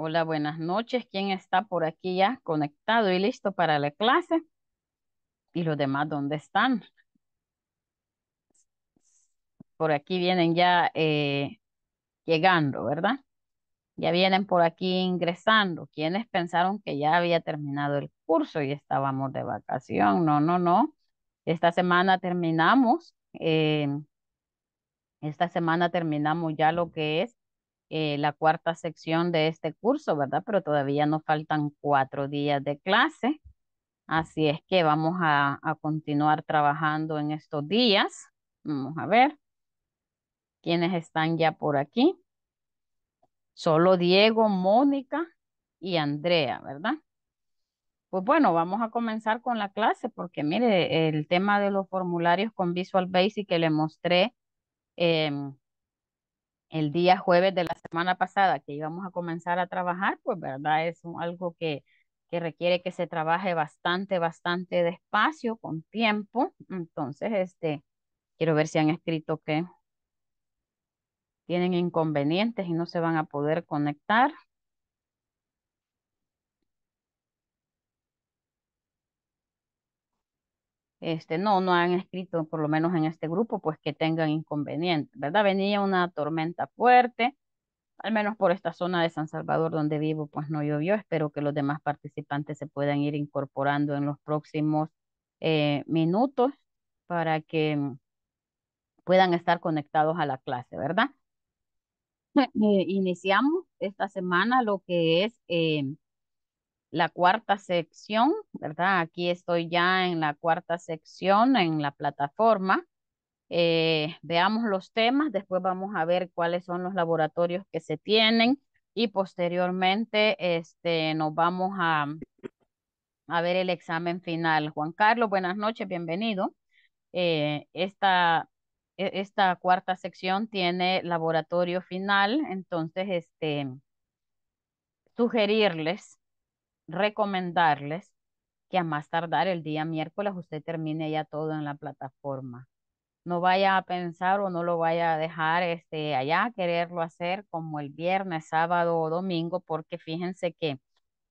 Hola, buenas noches. ¿Quién está por aquí ya conectado y listo para la clase? ¿Y los demás dónde están? Por aquí vienen ya eh, llegando, ¿verdad? Ya vienen por aquí ingresando. ¿Quiénes pensaron que ya había terminado el curso y estábamos de vacación? No, no, no. Esta semana terminamos. Eh, esta semana terminamos ya lo que es eh, la cuarta sección de este curso, ¿verdad? Pero todavía nos faltan cuatro días de clase. Así es que vamos a, continuar trabajando en estos días. Vamos a ver quiénes están ya por aquí. Solo Diego, Mónica y Andrea, ¿verdad? Pues bueno, vamos a comenzar con la clase porque mire, el tema de los formularios con Visual Basic que le mostré eh, el día jueves de la semana pasada que íbamos a comenzar a trabajar, pues verdad, es algo que, que requiere que se trabaje bastante, bastante despacio, con tiempo. Entonces, este, quiero ver si han escrito que tienen inconvenientes y no se van a poder conectar. este, no, no han escrito, por lo menos en este grupo, pues que tengan inconveniente ¿verdad? Venía una tormenta fuerte, al menos por esta zona de San Salvador donde vivo, pues no llovió. Espero que los demás participantes se puedan ir incorporando en los próximos eh, minutos para que mm, puedan estar conectados a la clase, ¿verdad? Eh, iniciamos esta semana lo que es em, la cuarta sección, ¿verdad? Aquí estoy ya en la cuarta sección, en la plataforma. Eh, veamos los temas, después vamos a ver cuáles son los laboratorios que se tienen y posteriormente este, nos vamos a, a ver el examen final. Juan Carlos, buenas noches, bienvenido. Eh, esta, e, esta cuarta sección tiene laboratorio final, entonces este, sugerirles recomendarles que a más tardar el día miércoles usted termine ya todo en la plataforma. No vaya a pensar o no lo vaya a dejar este, allá, quererlo hacer como el viernes, sábado o domingo, porque fíjense que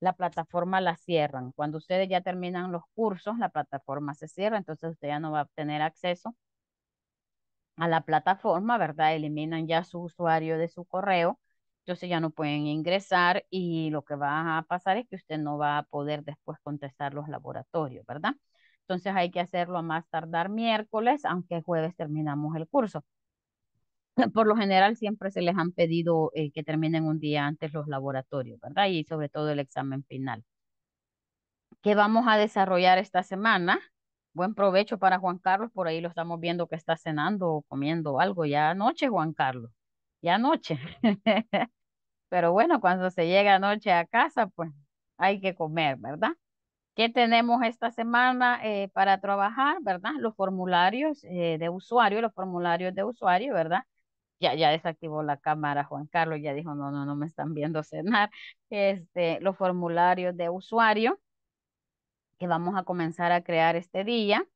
la plataforma la cierran. Cuando ustedes ya terminan los cursos, la plataforma se cierra, entonces usted ya no va a tener acceso a la plataforma, ¿verdad? Eliminan ya su usuario de su correo entonces ya no pueden ingresar y lo que va a pasar es que usted no va a poder después contestar los laboratorios, ¿verdad? Entonces hay que hacerlo a más tardar miércoles, aunque jueves terminamos el curso. Por lo general siempre se les han pedido eh, que terminen un día antes los laboratorios, ¿verdad? Y sobre todo el examen final. ¿Qué vamos a desarrollar esta semana? Buen provecho para Juan Carlos, por ahí lo estamos viendo que está cenando o comiendo algo ya anoche, Juan Carlos, ya anoche. Pero bueno, cuando se llega anoche a casa, pues hay que comer, ¿verdad? ¿Qué tenemos esta semana eh, para trabajar, verdad? Los formularios eh, de usuario, los formularios de usuario, ¿verdad? Ya, ya desactivó la cámara Juan Carlos, ya dijo, no, no, no me están viendo cenar. Este, los formularios de usuario que vamos a comenzar a crear este día.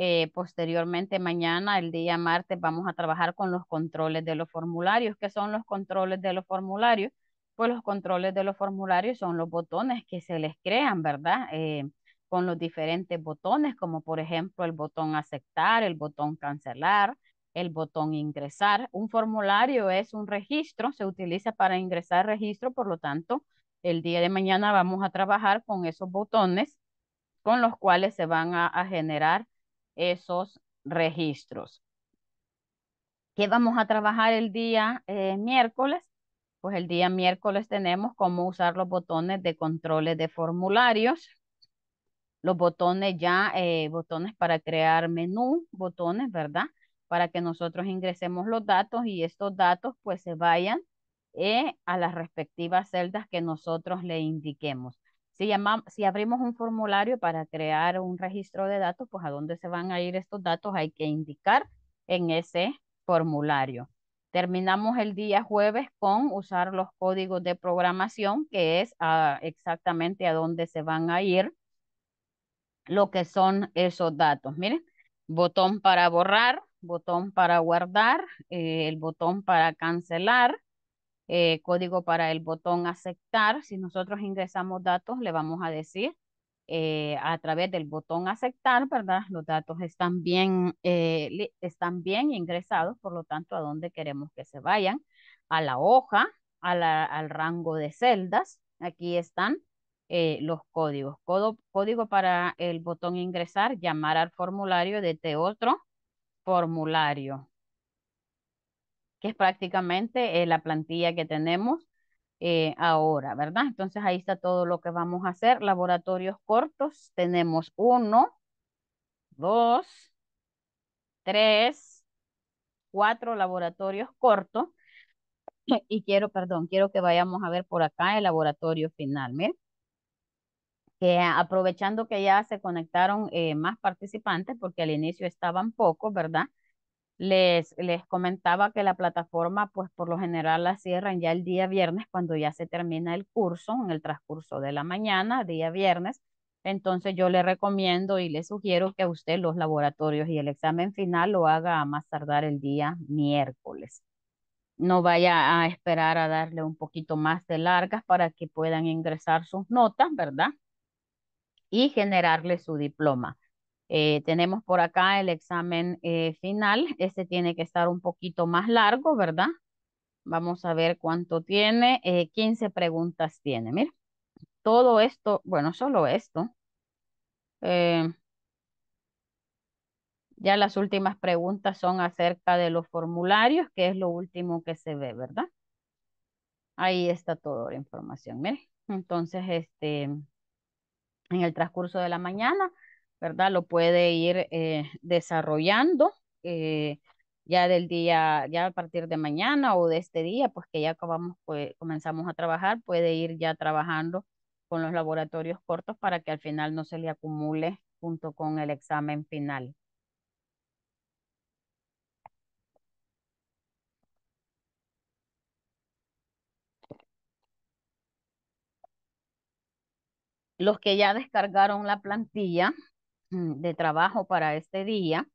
Eh, posteriormente, mañana, el día martes, vamos a trabajar con los controles de los formularios. ¿Qué son los controles de los formularios? Pues los controles de los formularios son los botones que se les crean, ¿verdad? Eh, con los diferentes botones, como por ejemplo el botón aceptar, el botón cancelar, el botón ingresar. Un formulario es un registro, se utiliza para ingresar registro, por lo tanto, el día de mañana vamos a trabajar con esos botones con los cuales se van a generar esos registros. ¿Qué vamos a trabajar el día eh, miércoles? Pues el día miércoles tenemos cómo usar los botones de controles de formularios, los botones ya, eh, botones para crear menú, botones, ¿verdad? Para que nosotros ingresemos los datos y estos datos pues se vayan eh, a las respectivas celdas que nosotros le indiquemos. Si, abrimos un formulario para crear un registro de datos, pues a dónde se van a ir estos datos hay que indicar en ese formulario. Terminamos el día jueves con usar los códigos de programación, que es ah, exactamente a dónde se van a ir lo que son esos datos. Miren, botón para borrar, botón para guardar, eh, el botón para cancelar, eh, código para el botón aceptar. Si nosotros ingresamos datos, le vamos a decir eh, a través del botón aceptar, ¿verdad? Los datos están bien, eh, están bien ingresados, por lo tanto, a dónde queremos que se vayan, a la hoja, a la, al rango de celdas, aquí están los códigos. código para el botón ingresar, llamar al formulario de otro formulario que es prácticamente eh, la plantilla que tenemos eh, ahora, ¿verdad? Entonces ahí está todo lo que vamos a hacer. Laboratorios cortos, tenemos uno, dos, tres, cuatro laboratorios cortos. Y quiero, perdón, quiero que vayamos a ver por acá el laboratorio final, ¿verdad? Que aprovechando que ya se conectaron eh, más participantes, porque al inicio estaban pocos, ¿verdad? les, comentaba que la plataforma, pues por lo general la cierran ya el día viernes, cuando ya se termina el curso, en el transcurso de la mañana, día viernes. Entonces yo le recomiendo y le sugiero que a usted los laboratorios y el examen final lo haga a más tardar el día miércoles. No vaya a esperar a darle un poquito más de largas para que puedan ingresar sus notas, ¿verdad? Y generarle su diploma. Eh, tenemos por acá el examen eh, final. Este tiene que estar un poquito más largo, ¿verdad? Vamos a ver cuánto tiene. 15 eh, preguntas tiene, mira. Todo esto, bueno, solo esto. ya las últimas preguntas son acerca de los formularios, que es lo último que se ve, ¿verdad? Ahí está toda la información, Entonces, este, en el transcurso de la mañana ¿verdad? Lo puede ir eh, desarrollando eh, ya del día, ya a partir de mañana o de este día, pues que ya pues, comenzamos a trabajar, puede ir ya trabajando con los laboratorios cortos para que al final no se le acumule junto con el examen final. Los que ya descargaron la plantilla, Mm, de trabajo para este día,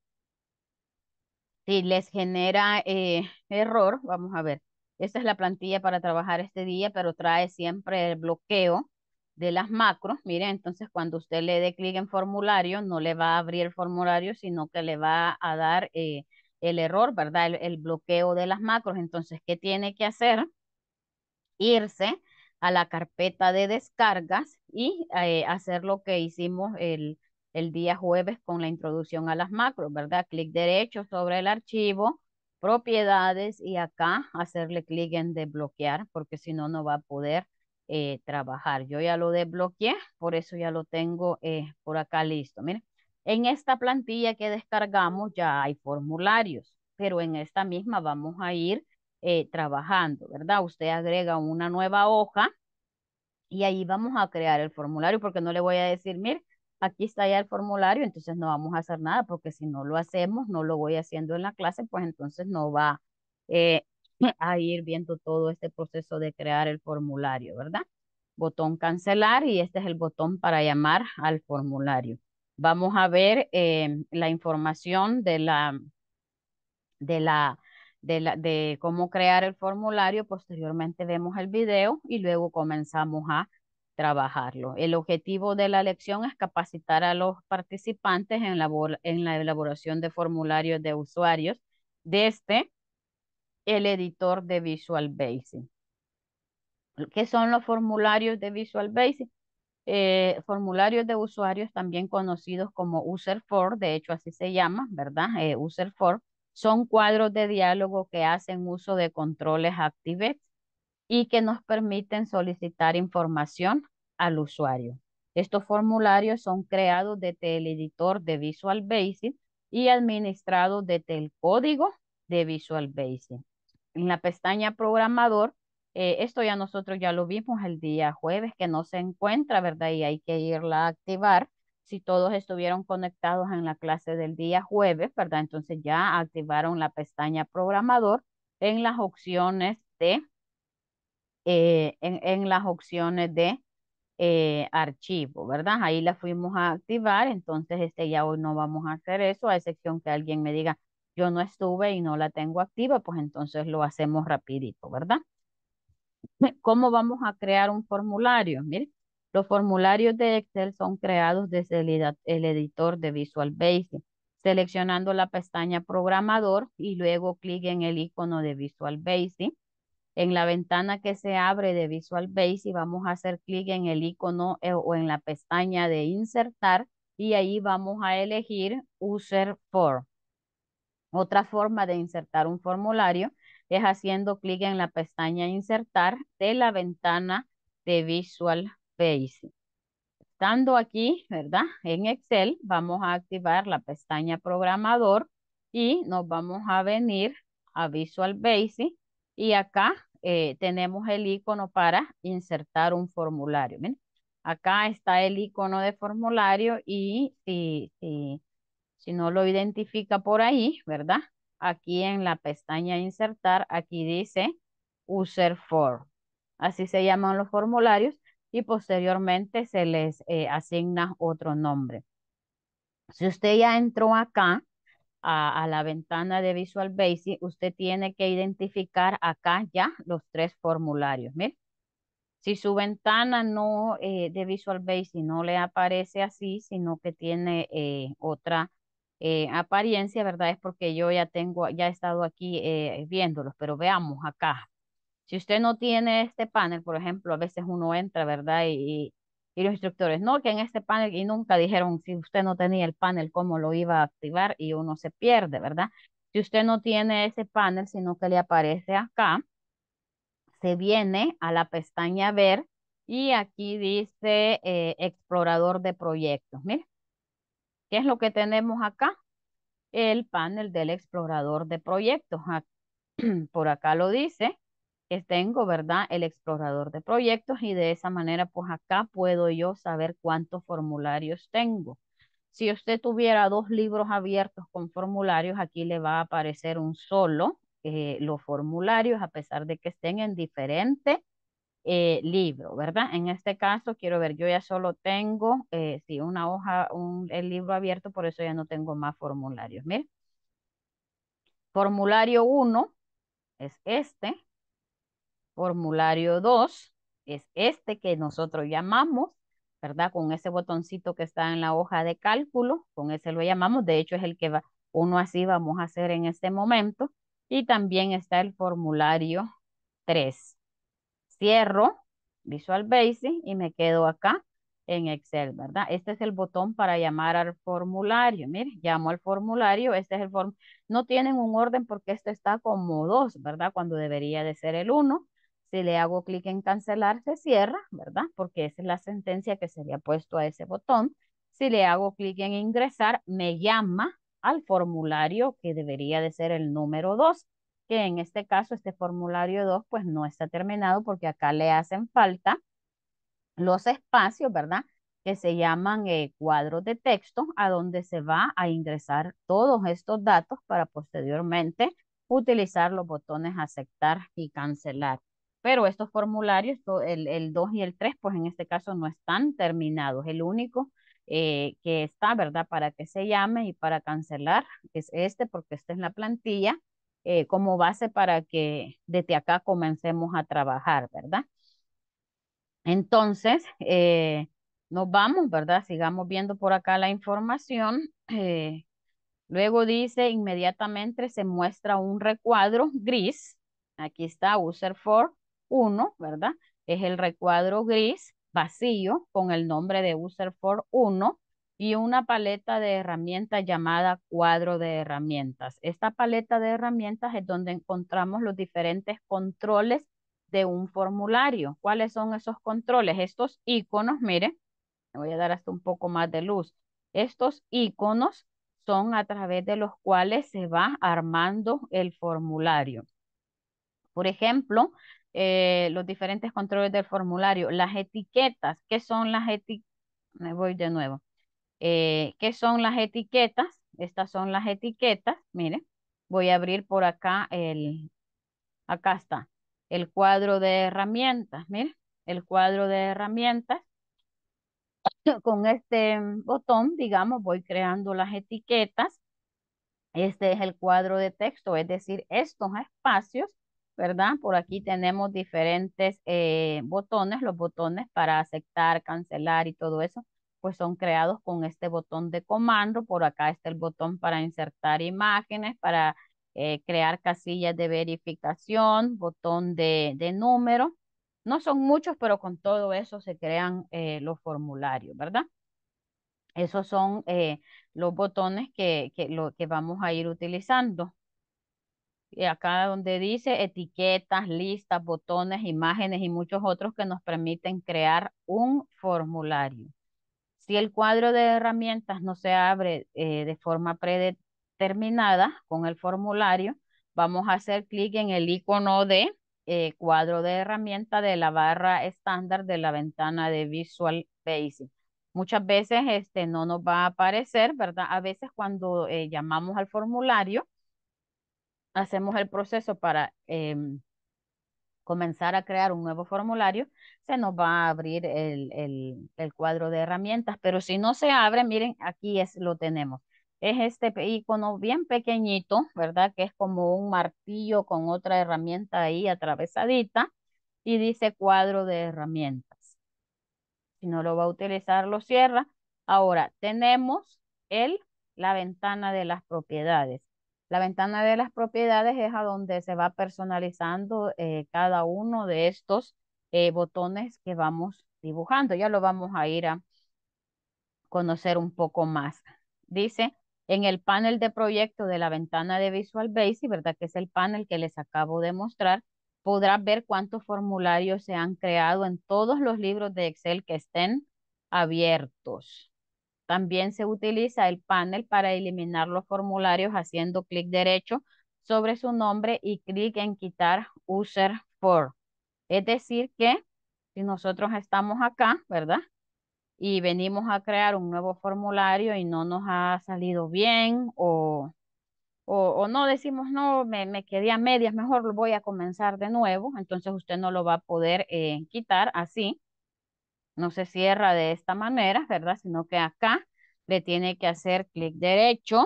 si les genera eh, error, vamos a ver, esta es la plantilla para trabajar este día, pero trae siempre el bloqueo de las macros. Miren, entonces cuando usted le dé clic en formulario, no le va a abrir el formulario, sino que le va a dar eh, el error, ¿verdad? El, bloqueo de las macros. Entonces, ¿qué tiene que hacer? Irse a la carpeta de descargas y eh, hacer lo que hicimos el, el día jueves con la introducción a las macros, ¿verdad? Clic derecho sobre el archivo, propiedades y acá hacerle clic en desbloquear porque si no, no va a poder eh, trabajar. Yo ya lo desbloqueé, por eso ya lo tengo eh, por acá listo. Miren, en esta plantilla que descargamos ya hay formularios, pero en esta misma vamos a ir eh, trabajando, ¿verdad? Usted agrega una nueva hoja y ahí vamos a crear el formulario porque no le voy a decir, mire, aquí está ya el formulario, entonces no vamos a hacer nada, porque si no lo hacemos, no lo voy haciendo en la clase, pues entonces no va eh, a ir viendo todo este proceso de crear el formulario, ¿verdad? Botón cancelar y este es el botón para llamar al formulario. Vamos a ver em, la información de la, de la, de, la, de cómo crear el formulario, posteriormente vemos el video y luego comenzamos a trabajarlo. El objetivo de la lección es capacitar a los participantes en, en la elaboración de formularios de usuarios desde el editor de Visual Basic. ¿Qué son los formularios de Visual Basic? Eh, formularios de usuarios también conocidos como User For, de hecho así se llama, ¿verdad? Eh, user For, son cuadros de diálogo que hacen uso de controles ActiveX y que nos permiten solicitar información al usuario. Estos formularios son creados desde el editor de Visual Basic y administrados desde el código de Visual Basic. En la pestaña programador, eh, esto ya nosotros ya lo vimos el día jueves que no se encuentra, ¿verdad? Y hay que irla a activar. Si todos estuvieron conectados en la clase del día jueves, ¿verdad? Entonces ya activaron la pestaña programador en las opciones de eh, en, en, las opciones de eh, archivo, ¿verdad? Ahí la fuimos a activar, entonces este ya hoy no vamos a hacer eso, a excepción que alguien me diga, yo no estuve y no la tengo activa, pues entonces lo hacemos rapidito, ¿verdad? ¿Cómo vamos a crear un formulario? los formularios de Excel son creados desde el, el editor de Visual Basic, seleccionando la pestaña programador y luego clic en el icono de Visual Basic en la ventana que se abre de Visual Basic vamos a hacer clic en el icono eh, o en la pestaña de insertar y ahí vamos a elegir User Form. Otra forma de insertar un formulario es haciendo clic en la pestaña insertar de la ventana de Visual Basic. Estando aquí, ¿verdad? En Excel vamos a activar la pestaña programador y nos vamos a venir a Visual Basic y acá eh, tenemos el icono para insertar un formulario. Acá está el icono de formulario y si, si, si no lo identifica por ahí, ¿verdad? Aquí en la pestaña insertar, aquí dice user form. Así se llaman los formularios y posteriormente se les eh, asigna otro nombre. Si usted ya entró acá, a, la ventana de Visual Basic, usted tiene que identificar acá ya los tres formularios. si su ventana no eh, de Visual Basic no le aparece así, sino que tiene eh, otra eh, apariencia, ¿verdad? Es porque yo ya tengo, ya he estado aquí viéndolos, pero veamos acá. Si usted no tiene este panel, por ejemplo, a veces uno entra, ¿verdad? y y los instructores, no, que en este panel, y nunca dijeron si usted no tenía el panel, cómo lo iba a activar y uno se pierde, ¿verdad? Si usted no tiene ese panel, sino que le aparece acá, se viene a la pestaña ver y aquí dice eh, explorador de proyectos. Mire, ¿qué es lo que tenemos acá? El panel del explorador de proyectos. Por acá lo dice tengo, ¿verdad? El explorador de proyectos y de esa manera, pues acá puedo yo saber cuántos formularios tengo. Si usted tuviera dos libros abiertos con formularios, aquí le va a aparecer un solo, eh, los formularios, a pesar de que estén en diferente eh, libro, ¿verdad? En este caso, quiero ver, yo ya solo tengo, eh, si una hoja, un, el libro abierto, por eso ya no tengo más formularios. Mire, formulario 1 es este, formulario 2, es este que nosotros llamamos, ¿verdad? Con ese botoncito que está en la hoja de cálculo, con ese lo llamamos, de hecho es el que va, uno así vamos a hacer en este momento. Y también está el formulario 3. Cierro Visual Basic y me quedo acá en Excel, ¿verdad? Este es el botón para llamar al formulario. Mire, llamo al formulario, este es el formulario. No tienen un orden porque este está como 2, ¿verdad? Cuando debería de ser el 1. Si le hago clic en cancelar, se cierra, ¿verdad? Porque esa es la sentencia que se le ha puesto a ese botón. Si le hago clic en ingresar, me llama al formulario que debería de ser el número 2, que en este caso este formulario 2 pues no está terminado porque acá le hacen falta los espacios, ¿verdad? Que se llaman eh, cuadros de texto, a donde se va a ingresar todos estos datos para posteriormente utilizar los botones aceptar y cancelar pero estos formularios, el, 2 y el 3, pues en este caso no están terminados. El único eh, que está, ¿verdad? Para que se llame y para cancelar es este, porque esta es la plantilla eh, como base para que desde acá comencemos a trabajar, ¿verdad? Entonces, eh, nos vamos, ¿verdad? Sigamos viendo por acá la información. luego dice, inmediatamente se muestra un recuadro gris. Aquí está, user 4 uno, ¿verdad? Es el recuadro gris vacío con el nombre de user for 1 y una paleta de herramientas llamada cuadro de herramientas. Esta paleta de herramientas es donde encontramos los diferentes controles de un formulario. ¿Cuáles son esos controles? Estos iconos, miren, me voy a dar hasta un poco más de luz. Estos iconos son a través de los cuales se va armando el formulario. Por ejemplo, eh, los diferentes controles del formulario, las etiquetas, ¿qué son las etiquetas? Me voy de nuevo. Eh, ¿Qué son las etiquetas? Estas son las etiquetas, miren, voy a abrir por acá el, acá está, el cuadro de herramientas, miren, el cuadro de herramientas. Con este botón, digamos, voy creando las etiquetas. Este es el cuadro de texto, es decir, estos espacios ¿verdad? Por aquí tenemos diferentes eh, botones, los botones para aceptar, cancelar y todo eso, pues son creados con este botón de comando. Por acá está el botón para insertar imágenes, para eh, crear casillas de verificación, botón de, número. No son muchos, pero con todo eso se crean eh, los formularios, ¿verdad? Esos son los botones que, lo, que vamos a ir utilizando. Eh, acá donde dice etiquetas, listas, botones, imágenes y muchos otros que nos permiten crear un formulario. Si el cuadro de herramientas no se abre eh, de forma predeterminada con el formulario, vamos a hacer clic en el icono de eh, cuadro de herramienta de la barra estándar de la ventana de Visual Basic. Muchas veces este no nos va a aparecer, ¿verdad? A veces cuando llamamos al formulario, hacemos el proceso para em, comenzar a crear un nuevo formulario, se nos va a abrir el, cuadro de herramientas, pero si no se abre, miren, aquí es lo tenemos. Es este icono bien pequeñito, ¿verdad? Que es como un martillo con otra herramienta ahí atravesadita y dice cuadro de herramientas. Si no lo va a utilizar, lo cierra. Ahora, tenemos el, la ventana de las propiedades. La ventana de las propiedades es a donde se va personalizando eh, cada uno de estos eh, botones que vamos dibujando. Ya lo vamos a ir a conocer un poco más. Dice, en el panel de proyecto de la ventana de Visual Basic, ¿verdad? Que es el panel que les acabo de mostrar, podrá ver cuántos formularios se han creado en todos los libros de Excel que estén abiertos. También se utiliza el panel para eliminar los formularios haciendo clic derecho sobre su nombre y clic en quitar user for. Es decir que si nosotros estamos acá, ¿verdad? Y venimos a crear un nuevo formulario y no nos ha salido bien o, o, no decimos, no, me, quedé a medias, mejor voy a comenzar de nuevo. Entonces usted no lo va a poder eh, quitar así no se cierra de esta manera, ¿verdad? Sino que acá le tiene que hacer clic derecho,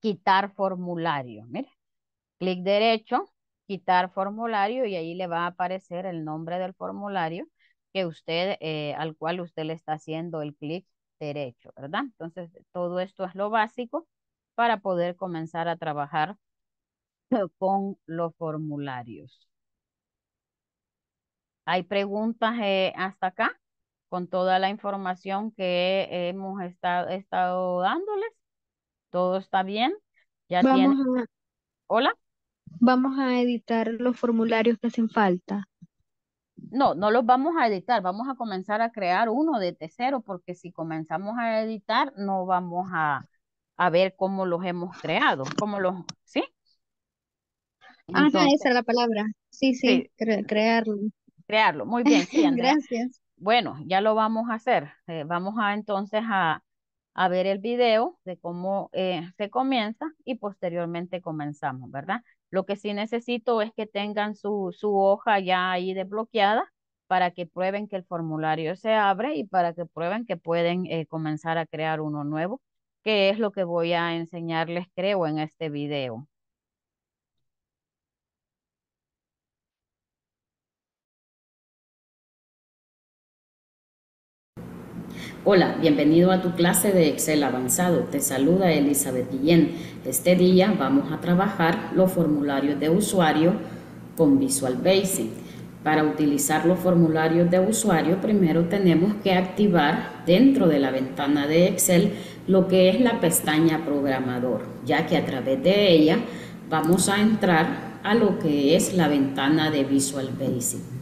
quitar formulario, mire, clic derecho, quitar formulario y ahí le va a aparecer el nombre del formulario que usted, eh, al cual usted le está haciendo el clic derecho, ¿verdad? Entonces, todo esto es lo básico para poder comenzar a trabajar eh, con los formularios. Hay preguntas eh, hasta acá con toda la información que hemos estado, dándoles. Todo está bien. Ya Vamos Hola. Vamos a editar los formularios que hacen falta. No, no los vamos a editar, vamos a comenzar a crear uno de cero, porque si comenzamos a editar, no vamos a, ver cómo los hemos creado, cómo los, ¿sí? Ah, esa es la palabra. Sí, sí, sí. crearlo crearlo. Muy bien, sí, Gracias. Bueno, ya lo vamos a hacer. Eh, vamos a entonces a, ver el video de cómo eh, se comienza y posteriormente comenzamos, ¿verdad? Lo que sí necesito es que tengan su, hoja ya ahí desbloqueada para que prueben que el formulario se abre y para que prueben que pueden eh, comenzar a crear uno nuevo, que es lo que voy a enseñarles, creo, en este video. Hola, bienvenido a tu clase de Excel avanzado. Te saluda Elizabeth Guillén. Este día vamos a trabajar los formularios de usuario con Visual Basic. Para utilizar los formularios de usuario, primero tenemos que activar dentro de la ventana de Excel lo que es la pestaña programador, ya que a través de ella vamos a entrar a lo que es la ventana de Visual Basic.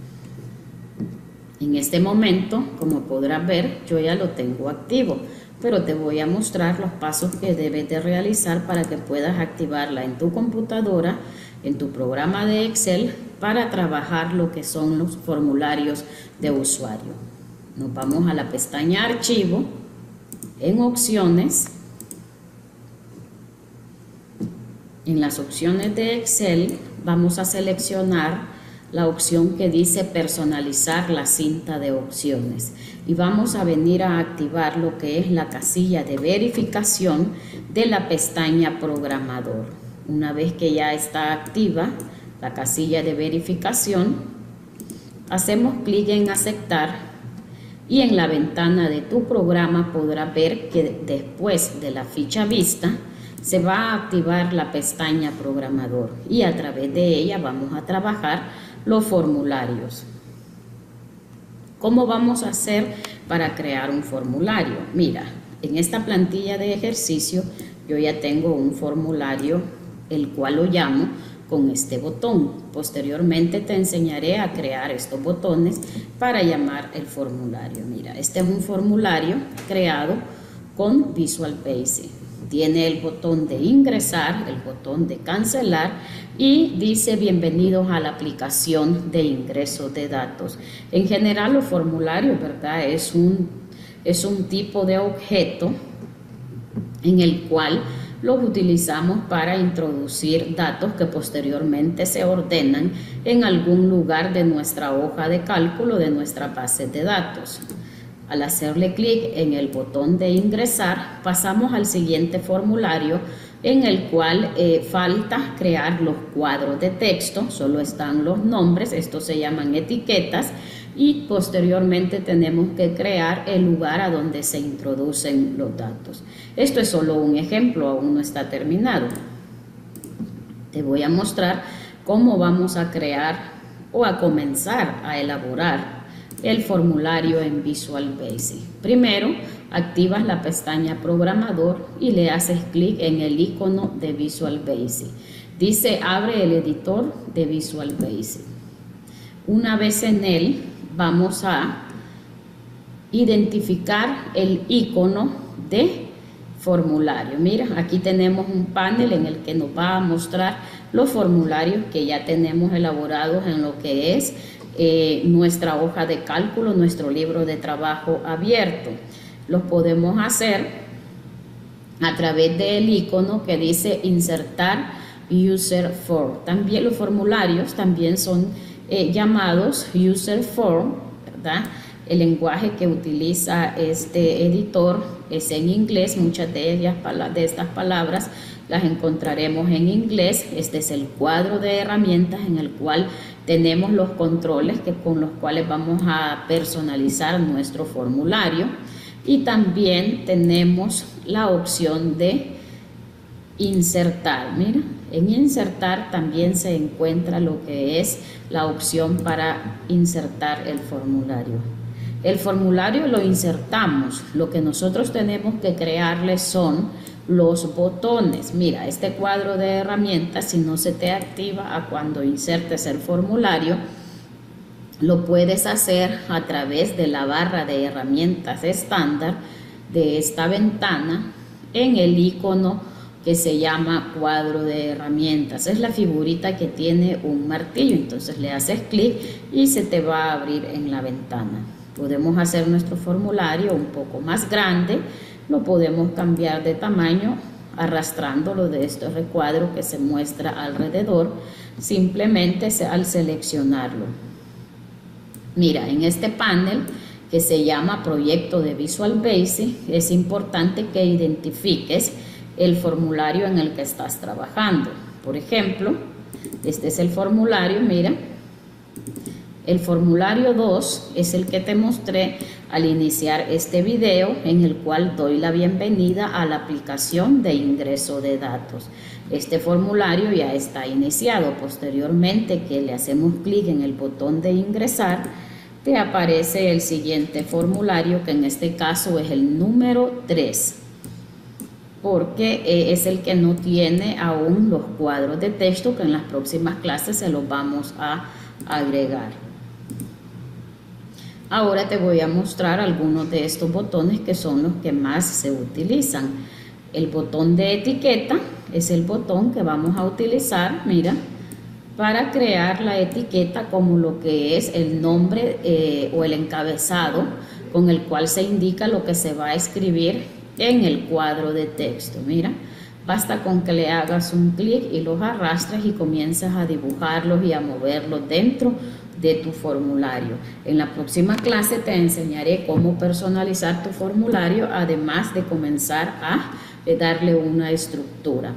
En este momento, como podrás ver, yo ya lo tengo activo, pero te voy a mostrar los pasos que debes de realizar para que puedas activarla en tu computadora, en tu programa de Excel, para trabajar lo que son los formularios de usuario. Nos vamos a la pestaña Archivo, en Opciones, en las opciones de Excel vamos a seleccionar la opción que dice personalizar la cinta de opciones y vamos a venir a activar lo que es la casilla de verificación de la pestaña programador. Una vez que ya está activa la casilla de verificación, hacemos clic en aceptar y en la ventana de tu programa podrá ver que después de la ficha vista se va a activar la pestaña programador y a través de ella vamos a trabajar los formularios. ¿Cómo vamos a hacer para crear un formulario? Mira, en esta plantilla de ejercicio yo ya tengo un formulario, el cual lo llamo con este botón. Posteriormente te enseñaré a crear estos botones para llamar el formulario. Mira, este es un formulario creado con Visual Basic tiene el botón de ingresar, el botón de cancelar y dice bienvenidos a la aplicación de ingreso de datos. En general los formularios, ¿verdad? Es un, es un tipo de objeto en el cual los utilizamos para introducir datos que posteriormente se ordenan en algún lugar de nuestra hoja de cálculo de nuestra base de datos. Al hacerle clic en el botón de ingresar, pasamos al siguiente formulario en el cual eh, falta crear los cuadros de texto, solo están los nombres, estos se llaman etiquetas, y posteriormente tenemos que crear el lugar a donde se introducen los datos. Esto es solo un ejemplo, aún no está terminado. Te voy a mostrar cómo vamos a crear o a comenzar a elaborar el formulario en Visual Basic. Primero, activas la pestaña Programador y le haces clic en el icono de Visual Basic. Dice abre el editor de Visual Basic. Una vez en él, vamos a identificar el icono de formulario. Mira, aquí tenemos un panel en el que nos va a mostrar los formularios que ya tenemos elaborados en lo que es eh, nuestra hoja de cálculo, nuestro libro de trabajo abierto. Los podemos hacer a través del icono que dice insertar user form. También los formularios también son eh, llamados user form, ¿verdad? El lenguaje que utiliza este editor es en inglés, muchas de ellas de estas palabras las encontraremos en inglés. Este es el cuadro de herramientas en el cual tenemos los controles con los cuales vamos a personalizar nuestro formulario y también tenemos la opción de insertar. Mira, en insertar también se encuentra lo que es la opción para insertar el formulario. El formulario lo insertamos. Lo que nosotros tenemos que crearle son los botones. Mira, este cuadro de herramientas, si no se te activa a cuando insertes el formulario, lo puedes hacer a través de la barra de herramientas estándar de esta ventana en el icono que se llama cuadro de herramientas. Es la figurita que tiene un martillo, entonces le haces clic y se te va a abrir en la ventana. Podemos hacer nuestro formulario un poco más grande lo podemos cambiar de tamaño arrastrándolo de este recuadro que se muestra alrededor, simplemente al seleccionarlo. Mira, en este panel que se llama Proyecto de Visual Basic, es importante que identifiques el formulario en el que estás trabajando. Por ejemplo, este es el formulario, mira, el formulario 2 es el que te mostré al iniciar este video en el cual doy la bienvenida a la aplicación de ingreso de datos. Este formulario ya está iniciado. Posteriormente que le hacemos clic en el botón de ingresar, te aparece el siguiente formulario que en este caso es el número 3 porque eh, es el que no tiene aún los cuadros de texto que en las próximas clases se los vamos a agregar. Ahora te voy a mostrar algunos de estos botones que son los que más se utilizan. El botón de etiqueta es el botón que vamos a utilizar, mira, para crear la etiqueta como lo que es el nombre eh, o el encabezado con el cual se indica lo que se va a escribir en el cuadro de texto. Mira, basta con que le hagas un clic y los arrastres y comienzas a dibujarlos y a moverlos dentro de tu formulario. En la próxima clase te enseñaré cómo personalizar tu formulario, además de comenzar a eh, darle una estructura.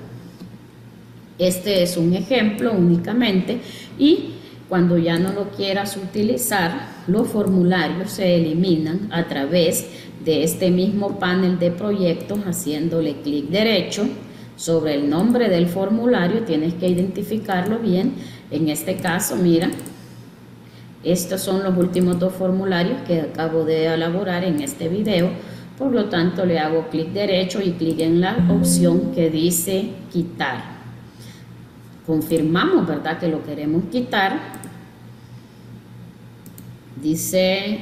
Este es un ejemplo únicamente y cuando ya no lo quieras utilizar, los formularios se eliminan a través de este mismo panel de proyectos haciéndole clic derecho sobre el nombre del formulario, tienes que identificarlo bien. En este caso, mira, estos son los últimos dos formularios que acabo de elaborar en este video. Por lo tanto, le hago clic derecho y clic en la opción que dice quitar. Confirmamos, ¿verdad? Que lo queremos quitar. Dice,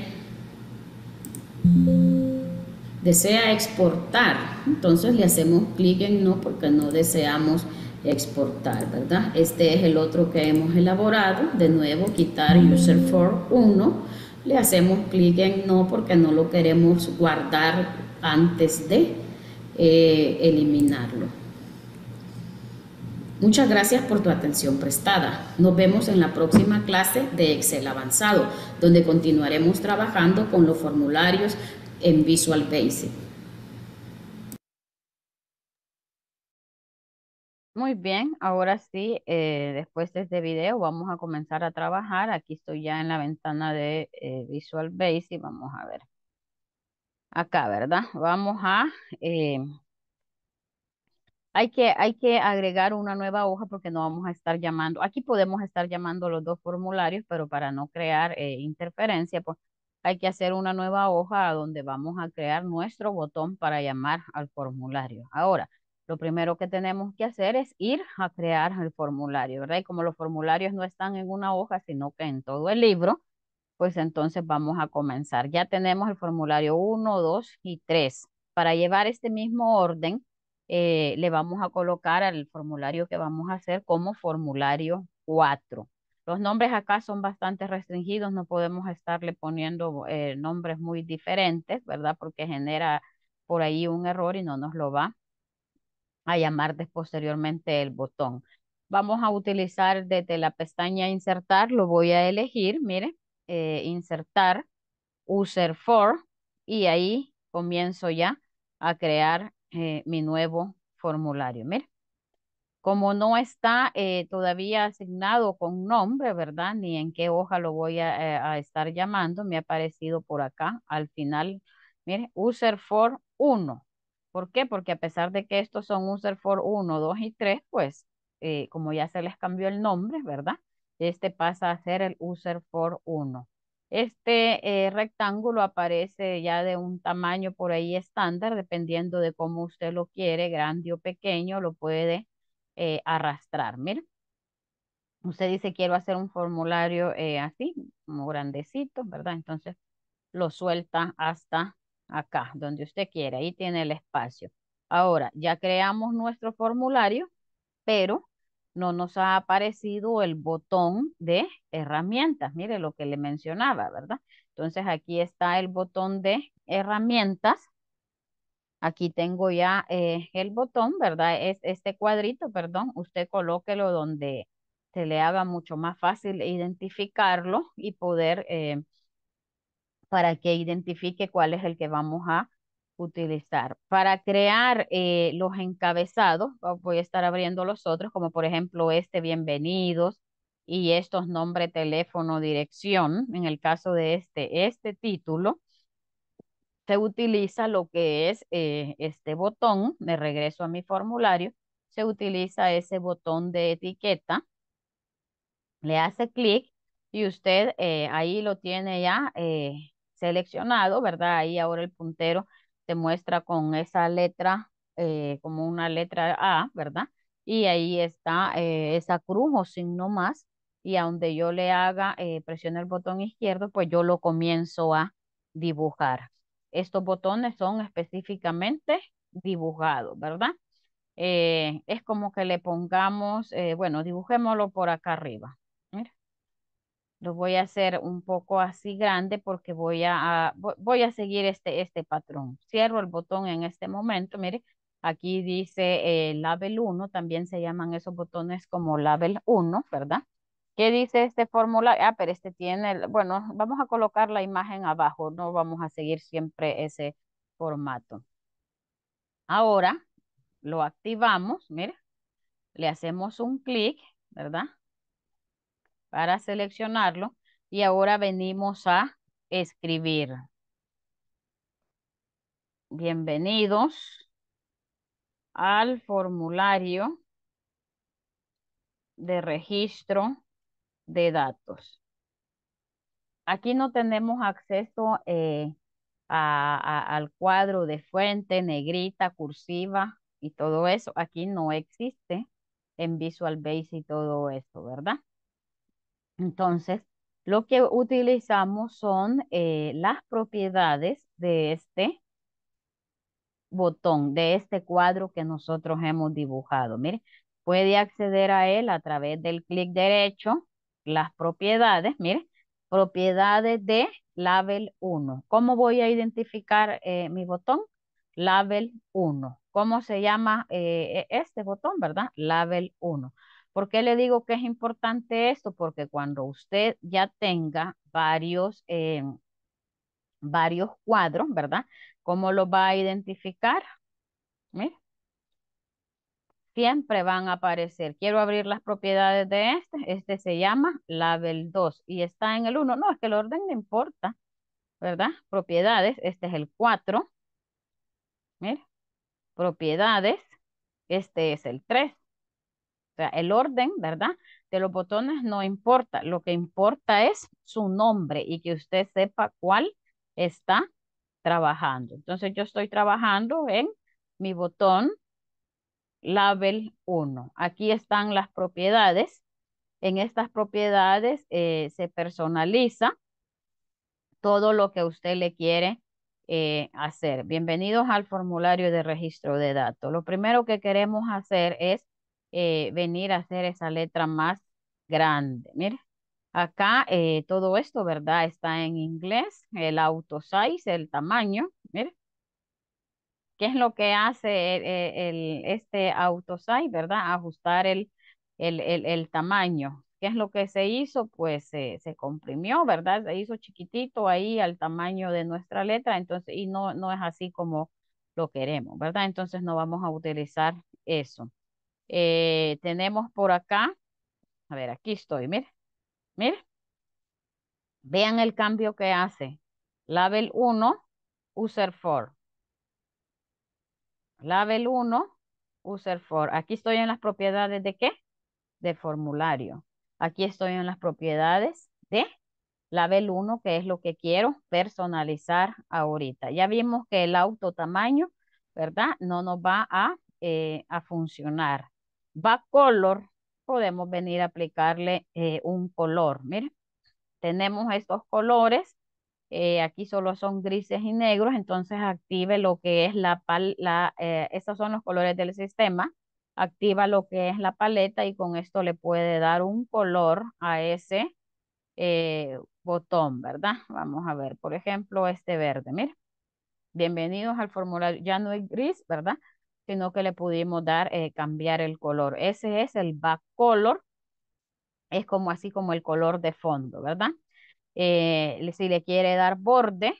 desea exportar. Entonces le hacemos clic en no porque no deseamos exportar, ¿verdad? Este es el otro que hemos elaborado, de nuevo quitar user for 1, le hacemos clic en no porque no lo queremos guardar antes de eh, eliminarlo. Muchas gracias por tu atención prestada. Nos vemos en la próxima clase de Excel avanzado, donde continuaremos trabajando con los formularios en Visual Basic. Muy bien, ahora sí, eh, después de este video vamos a comenzar a trabajar. Aquí estoy ya en la ventana de eh, Visual Basic. Vamos a ver. Acá, ¿verdad? Vamos a... Eh, hay, que, hay que agregar una nueva hoja porque no vamos a estar llamando... Aquí podemos estar llamando los dos formularios, pero para no crear interferencia, pues hay que hacer una nueva hoja donde vamos a crear nuestro botón para llamar al formulario. Ahora lo primero que tenemos que hacer es ir a crear el formulario, ¿verdad? Y como los formularios no están en una hoja, sino que en todo el libro, pues entonces vamos a comenzar. Ya tenemos el formulario 1, 2 y 3. Para llevar este mismo orden, eh, le vamos a colocar al formulario que vamos a hacer como formulario 4. Los nombres acá son bastante restringidos, no podemos estarle poniendo eh, nombres muy diferentes, ¿verdad? Porque genera por ahí un error y no nos lo va a llamar posteriormente el botón. Vamos a utilizar desde la pestaña insertar, lo voy a elegir, mire, eh, insertar, user for, y ahí comienzo ya a crear eh, mi nuevo formulario, mire. Como no está eh, todavía asignado con nombre, ¿verdad? Ni en qué hoja lo voy a, a estar llamando, me ha aparecido por acá al final, mire, user for 1. ¿Por qué? Porque a pesar de que estos son user for 1, 2 y 3, pues eh, como ya se les cambió el nombre, ¿verdad? Este pasa a ser el user for 1. Este eh, rectángulo aparece ya de un tamaño por ahí estándar, dependiendo de cómo usted lo quiere, grande o pequeño, lo puede eh, arrastrar. Miren. usted dice quiero hacer un formulario así, como grandecito, ¿verdad? Entonces lo suelta hasta acá, donde usted quiera, ahí tiene el espacio. Ahora, ya creamos nuestro formulario, pero no nos ha aparecido el botón de herramientas. Mire lo que le mencionaba, ¿verdad? Entonces aquí está el botón de herramientas. Aquí tengo ya eh, el botón, ¿verdad? Es este cuadrito, perdón. Usted colóquelo donde se le haga mucho más fácil identificarlo y poder eh, para que identifique cuál es el que vamos a utilizar. Para crear eh, los encabezados, voy a estar abriendo los otros, como por ejemplo este bienvenidos y estos nombre, teléfono, dirección. En el caso de este, este título, se utiliza lo que es eh, este botón, me regreso a mi formulario, se utiliza ese botón de etiqueta, le hace clic y usted eh, ahí lo tiene ya seleccionado, ¿verdad? Ahí ahora el puntero te muestra con esa letra, eh, como una letra A, ¿verdad? Y ahí está eh, esa cruz o signo más. Y a donde yo le haga, eh, presione el botón izquierdo, pues yo lo comienzo a dibujar. Estos botones son específicamente dibujados, ¿verdad? Eh, es como que le pongamos, bueno, dibujémoslo por acá arriba lo voy a hacer un poco así grande porque voy a, voy a seguir este, este patrón. Cierro el botón en este momento, mire, aquí dice el label 1, también se llaman esos botones como label 1, ¿verdad? ¿Qué dice este formulario? Ah, pero este tiene, bueno, vamos a colocar la imagen abajo, no vamos a seguir siempre ese formato. Ahora lo activamos, Mire, le hacemos un clic, ¿verdad? para seleccionarlo y ahora venimos a escribir. Bienvenidos al formulario de registro de datos. Aquí no tenemos acceso eh, al cuadro de fuente, negrita, cursiva y todo eso. Aquí no existe en Visual Basic y todo eso, ¿verdad? Entonces, lo que utilizamos son eh, las propiedades de este botón, de este cuadro que nosotros hemos dibujado. Mire, puede acceder a él a través del clic derecho, las propiedades, mire, propiedades de label 1. ¿Cómo voy a identificar eh, mi botón? Label 1. ¿Cómo se llama eh, e-, este botón, verdad? Label 1. ¿Por qué le digo que es importante esto? Porque cuando usted ya tenga varios, eh, varios cuadros, ¿verdad? ¿Cómo lo va a identificar? Siempre van a aparecer. Quiero abrir las propiedades de este. Este se llama label 2 y está en el 1. No, es que el orden no importa, ¿verdad? Propiedades, este es el 4. Mira. Propiedades, este es el 3 o sea, el orden, ¿verdad? De los botones no importa. Lo que importa es su nombre y que usted sepa cuál está trabajando. Entonces yo estoy trabajando en mi botón label 1. Aquí están las propiedades. En estas propiedades eh, se personaliza todo lo que usted le quiere eh, hacer. Bienvenidos al formulario de registro de datos. Lo primero que queremos hacer es eh, venir a hacer esa letra más grande. Mira, acá eh, todo esto, ¿verdad? Está en inglés, el auto size, el tamaño, mire. ¿Qué es lo que hace eh, el, este auto size, verdad? Ajustar el, el, el, tamaño. ¿Qué es lo que se hizo? Pues se comprimió, ¿verdad? Se hizo chiquitito ahí al tamaño de nuestra letra, entonces, y no, no es así como lo queremos, ¿verdad? Entonces no vamos a utilizar eso. Eh, tenemos por acá, a ver, aquí estoy, miren miren Vean el cambio que hace. Label 1, user for. Label 1, user for. Aquí estoy en las propiedades de qué? De formulario. Aquí estoy en las propiedades de label 1, que es lo que quiero personalizar ahorita. Ya vimos que el auto tamaño, ¿verdad? No nos va a eh, funcionar color, podemos venir a aplicarle eh, un color. Miren, tenemos estos colores. Eh, aquí solo son grises y negros, entonces active lo que es la, paleta. estos eh, son los colores del sistema, activa lo que es la paleta y con esto le puede dar un color a ese botón, ¿verdad? Vamos a ver, por ejemplo, este verde, mira. Bienvenidos al formulario, ya no es gris, ¿verdad? sino que le pudimos dar, eh, cambiar el color. Ese es el back color, es como así como el color de fondo, ¿verdad? Eh, si le quiere dar borde,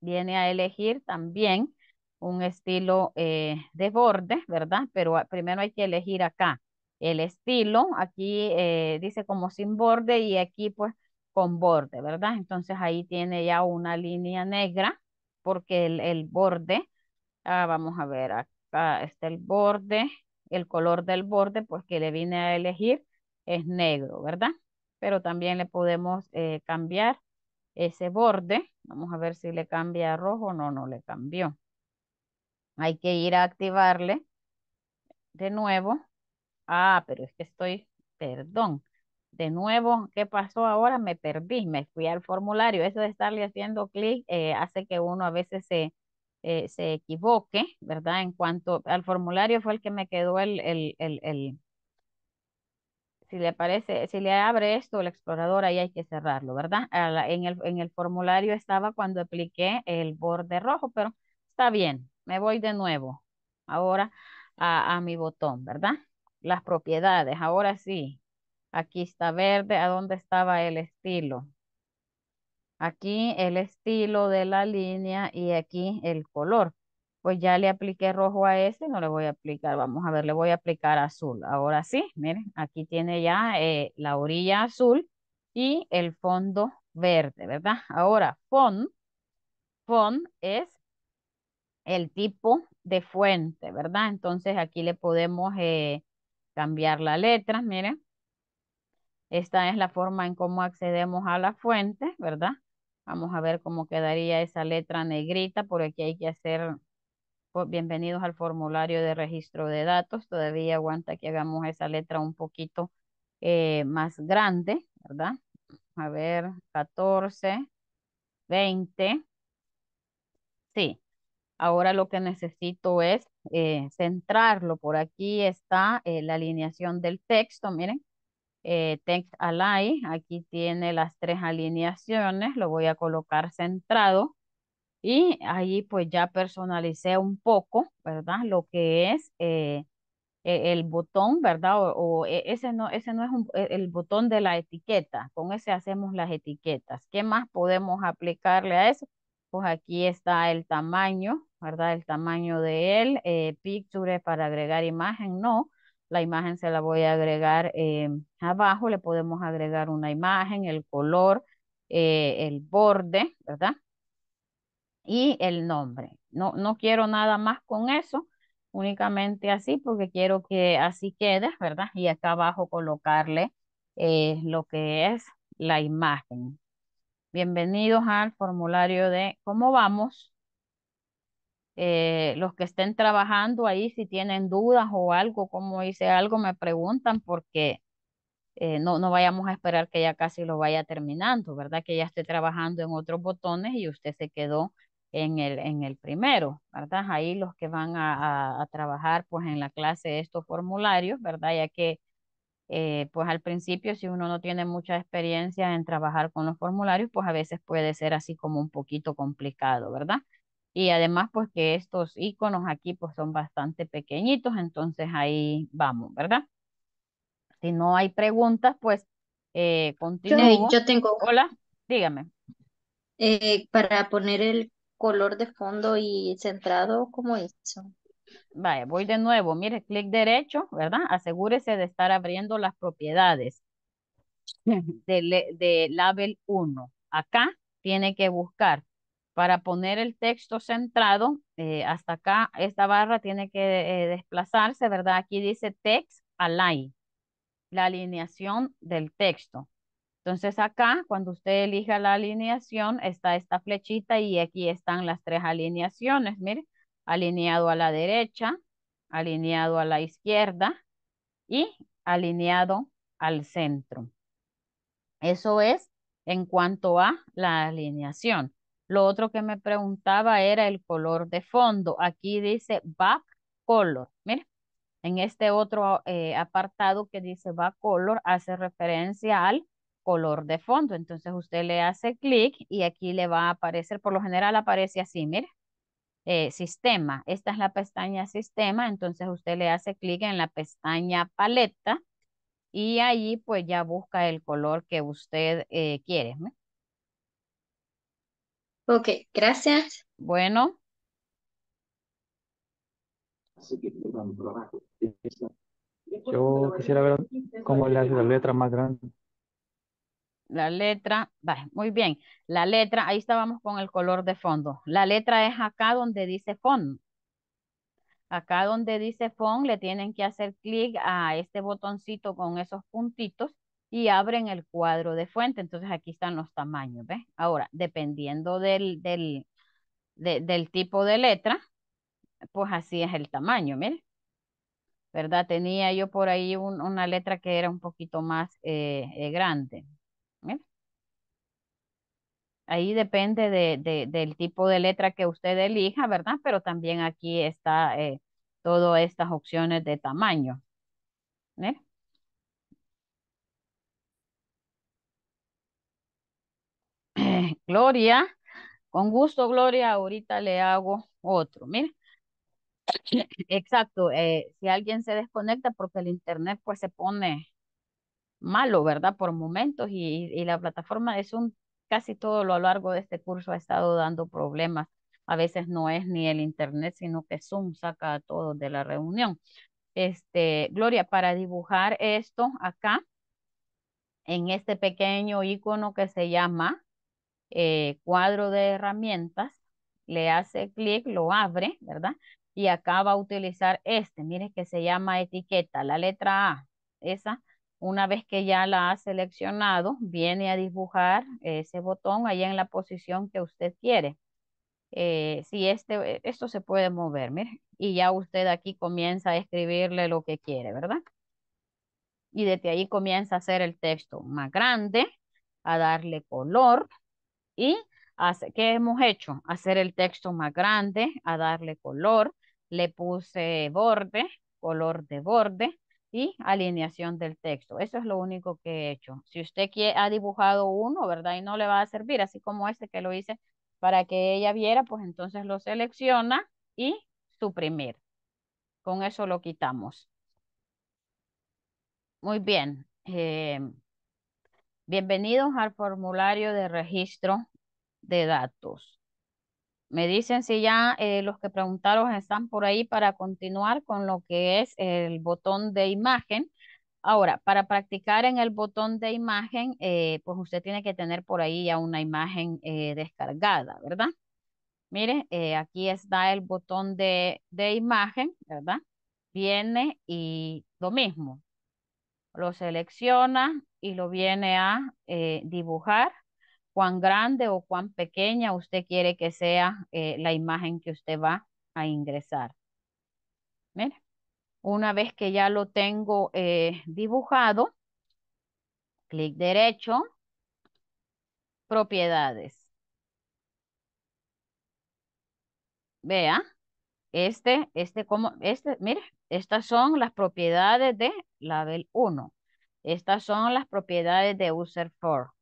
viene a elegir también un estilo eh, de borde, ¿verdad? Pero ah, primero hay que elegir acá el estilo, aquí dice como sin borde y aquí pues con borde, ¿verdad? Entonces ahí tiene ya una línea negra porque el, el borde, ah, vamos a ver aquí acá está el borde, el color del borde, pues que le vine a elegir es negro, ¿verdad? Pero también le podemos eh, cambiar ese borde. Vamos a ver si le cambia a rojo. No, no le cambió. Hay que ir a activarle de nuevo. Ah, pero es que estoy, perdón. De nuevo, ¿qué pasó ahora? Me perdí, me fui al formulario. Eso de estarle haciendo clic eh, hace que uno a veces se, eh, se equivoque, ¿verdad? En cuanto al formulario fue el que me quedó el, el, el, si le aparece, si le abre esto el explorador, ahí hay que cerrarlo, ¿verdad? En el, en el formulario estaba cuando apliqué el borde rojo, pero está bien, me voy de nuevo ahora a, a mi botón, ¿verdad? Las propiedades, ahora sí, aquí está verde, ¿a dónde estaba el estilo? Aquí el estilo de la línea y aquí el color. Pues ya le apliqué rojo a este, no le voy a aplicar, vamos a ver, le voy a aplicar azul. Ahora sí, miren, aquí tiene ya eh, la orilla azul y el fondo verde, ¿verdad? Ahora, font, font es el tipo de fuente, ¿verdad? Entonces aquí le podemos eh, cambiar la letra, miren. Esta es la forma en cómo accedemos a la fuente, ¿verdad? Vamos a ver cómo quedaría esa letra negrita, Por aquí hay que hacer pues, bienvenidos al formulario de registro de datos. Todavía aguanta que hagamos esa letra un poquito eh, más grande, ¿verdad? A ver, 14, 20. Sí, ahora lo que necesito es eh, centrarlo. Por aquí está eh, la alineación del texto, miren. Eh, text align, aquí tiene las tres alineaciones, lo voy a colocar centrado y ahí pues ya personalicé un poco, ¿verdad? Lo que es eh, e, el botón, ¿verdad? O, e, ese, no, ese no es e, el botón de la etiqueta, con ese hacemos las etiquetas. ¿Qué más podemos aplicarle a eso? Pues aquí está el tamaño, ¿verdad? El tamaño de él, eh, picture para agregar imagen, no la imagen se la voy a agregar eh, abajo, le podemos agregar una imagen, el color, eh, el borde, ¿verdad? Y el nombre. No, no quiero nada más con eso, únicamente así porque quiero que así quede, ¿verdad? Y acá abajo colocarle eh, lo que es la imagen. Bienvenidos al formulario de cómo vamos. Eh, los que estén trabajando ahí, si tienen dudas o algo, como hice algo, me preguntan porque eh, no, no vayamos a esperar que ya casi lo vaya terminando, ¿verdad? Que ya esté trabajando en otros botones y usted se quedó en el, en el primero, ¿verdad? Ahí los que van a, trabajar pues en la clase estos formularios, ¿verdad? Ya que eh, pues al principio si uno no tiene mucha experiencia en trabajar con los formularios, pues a veces puede ser así como un poquito complicado, ¿verdad? Y además, pues que estos iconos aquí pues son bastante pequeñitos, entonces ahí vamos, ¿verdad? Si no hay preguntas, pues eh, Yo, tengo. Hola, dígame. Eh, para poner el color de fondo y centrado, ¿cómo eso? Vale, voy de nuevo. Mire, clic derecho, ¿verdad? Asegúrese de estar abriendo las propiedades de, de label 1. Acá tiene que buscar para poner el texto centrado, eh, hasta acá esta barra tiene que eh, desplazarse, ¿verdad? Aquí dice text align, la alineación del texto. Entonces acá, cuando usted elija la alineación, está esta flechita y aquí están las tres alineaciones. Mire, alineado a la derecha, alineado a la izquierda y alineado al centro. Eso es en cuanto a la alineación. Lo otro que me preguntaba era el color de fondo. Aquí dice back color. Mire, en este otro eh, apartado que dice back color hace referencia al color de fondo. Entonces usted le hace clic y aquí le va a aparecer, por lo general aparece así, mire, eh, sistema. Esta es la pestaña sistema, entonces usted le hace clic en la pestaña paleta y ahí pues ya busca el color que usted eh, quiere. Ok, gracias. Bueno. Yo quisiera ver cómo le hace la letra más grande. La letra, muy bien. La letra, ahí estábamos con el color de fondo. La letra es acá donde dice font. Acá donde dice font le tienen que hacer clic a este botoncito con esos puntitos y abren el cuadro de fuente. Entonces aquí están los tamaños, ve Ahora, dependiendo del, del, del tipo de letra, pues así es el tamaño, miren. ¿Verdad? Tenía yo por ahí una letra que era un poquito más eh, eh, grande. Ahí depende del tipo de letra que usted elija, ¿verdad? Pero también aquí está eh, todas estas opciones de tamaño. Gloria. Con gusto, Gloria, ahorita le hago otro. mire, Exacto, eh, si alguien se desconecta porque el internet pues se pone malo, ¿verdad? Por momentos y, y la plataforma es Zoom casi todo lo a largo de este curso ha estado dando problemas. A veces no es ni el internet, sino que Zoom saca a todos de la reunión. Este, Gloria, para dibujar esto acá, en este pequeño icono que se llama eh, cuadro de herramientas, le hace clic, lo abre, ¿verdad? Y acá va a utilizar este, mire que se llama etiqueta, la letra A. Esa, una vez que ya la ha seleccionado, viene a dibujar ese botón ahí en la posición que usted quiere. Eh, si este, eh, esto se puede mover, mire, y ya usted aquí comienza a escribirle lo que quiere, ¿verdad? Y desde ahí comienza a hacer el texto más grande, a darle color, y hace, ¿qué hemos hecho? Hacer el texto más grande, a darle color. Le puse borde, color de borde y alineación del texto. Eso es lo único que he hecho. Si usted quiere, ha dibujado uno, ¿verdad? Y no le va a servir, así como este que lo hice para que ella viera, pues entonces lo selecciona y suprimir. Con eso lo quitamos. Muy bien. Eh, Bienvenidos al formulario de registro de datos. Me dicen si ya eh, los que preguntaron están por ahí para continuar con lo que es el botón de imagen. Ahora, para practicar en el botón de imagen, eh, pues usted tiene que tener por ahí ya una imagen eh, descargada, ¿verdad? Mire, aquí está el botón de, de imagen, ¿verdad? Viene y lo mismo, lo selecciona y lo viene a eh, dibujar, cuán grande o cuán pequeña usted quiere que sea eh, la imagen que usted va a ingresar. una vez que ya lo tengo eh, dibujado, clic derecho, propiedades. Vea, este, este como, este, mire, estas son las propiedades de label 1. Estas son las propiedades de user 4.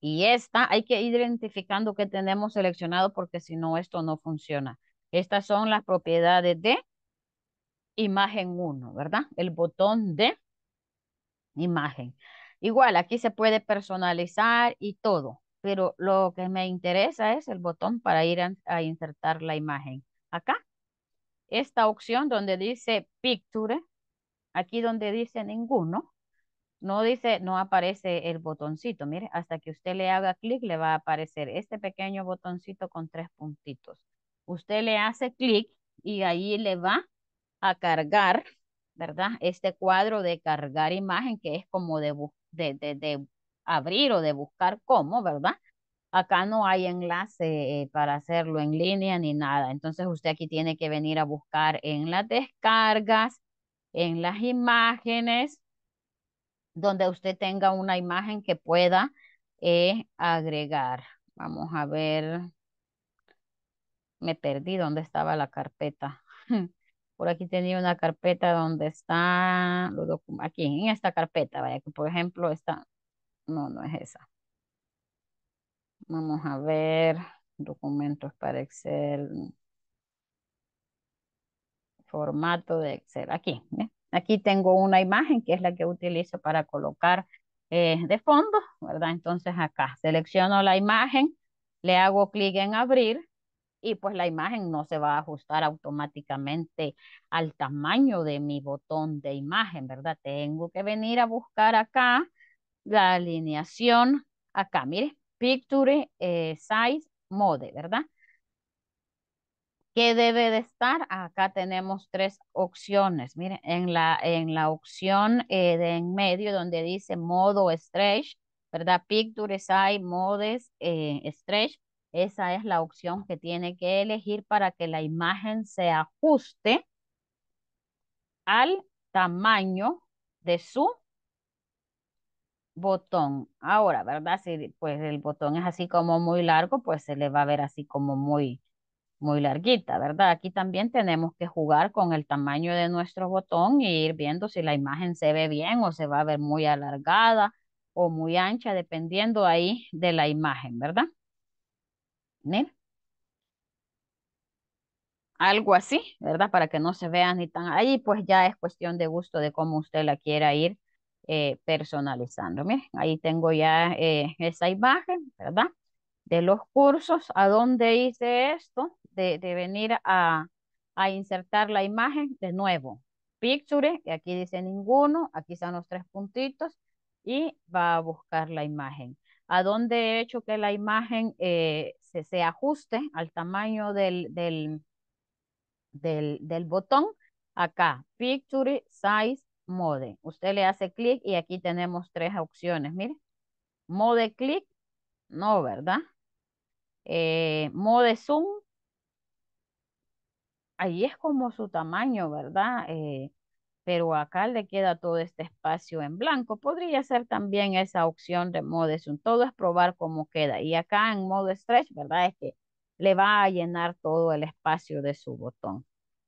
Y esta hay que ir identificando que tenemos seleccionado porque si no esto no funciona. Estas son las propiedades de imagen 1, ¿verdad? El botón de imagen. Igual, aquí se puede personalizar y todo, pero lo que me interesa es el botón para ir a insertar la imagen. Acá esta opción donde dice picture, aquí donde dice ninguno, no dice, no aparece el botoncito. Mire, hasta que usted le haga clic, le va a aparecer este pequeño botoncito con tres puntitos. Usted le hace clic y ahí le va a cargar, ¿verdad? Este cuadro de cargar imagen, que es como de, de, de, de abrir o de buscar cómo, ¿verdad? acá no hay enlace eh, para hacerlo en línea ni nada. Entonces usted aquí tiene que venir a buscar en las descargas, en las imágenes, donde usted tenga una imagen que pueda eh, agregar. Vamos a ver. Me perdí donde estaba la carpeta. Por aquí tenía una carpeta donde está, aquí en esta carpeta, vaya que por ejemplo está, no, no es esa. Vamos a ver documentos para Excel. Formato de Excel. Aquí, ¿eh? aquí tengo una imagen que es la que utilizo para colocar eh, de fondo, ¿verdad? Entonces acá selecciono la imagen, le hago clic en abrir y pues la imagen no se va a ajustar automáticamente al tamaño de mi botón de imagen, ¿verdad? Tengo que venir a buscar acá la alineación. Acá, mire, Picture eh, Size Mode, ¿verdad? ¿Qué debe de estar? Acá tenemos tres opciones. Miren, en la, en la opción eh, de en medio donde dice modo stretch, ¿verdad? Picture Size Modes eh, Stretch. Esa es la opción que tiene que elegir para que la imagen se ajuste al tamaño de su botón. Ahora, ¿verdad? Si pues el botón es así como muy largo, pues se le va a ver así como muy, muy larguita, ¿verdad? Aquí también tenemos que jugar con el tamaño de nuestro botón e ir viendo si la imagen se ve bien o se va a ver muy alargada o muy ancha, dependiendo ahí de la imagen, ¿verdad? Algo así, ¿verdad? Para que no se vea ni tan ahí, pues ya es cuestión de gusto de cómo usted la quiera ir eh, personalizando. Miren, ahí tengo ya eh, esa imagen, ¿verdad? De los cursos, a dónde hice esto, de, de venir a, a, insertar la imagen de nuevo. Picture, y aquí dice ninguno, aquí están los tres puntitos, y va a buscar la imagen. ¿A dónde he hecho que la imagen eh, se, se, ajuste al tamaño del, del, del, del botón? Acá, Picture, Size, mode. Usted le hace clic y aquí tenemos tres opciones. Mire, mode clic, no, ¿verdad? Eh, mode zoom, ahí es como su tamaño, ¿verdad? Eh, pero acá le queda todo este espacio en blanco. Podría ser también esa opción de mode zoom. Todo es probar cómo queda. Y acá en modo stretch, ¿verdad? Es que le va a llenar todo el espacio de su botón.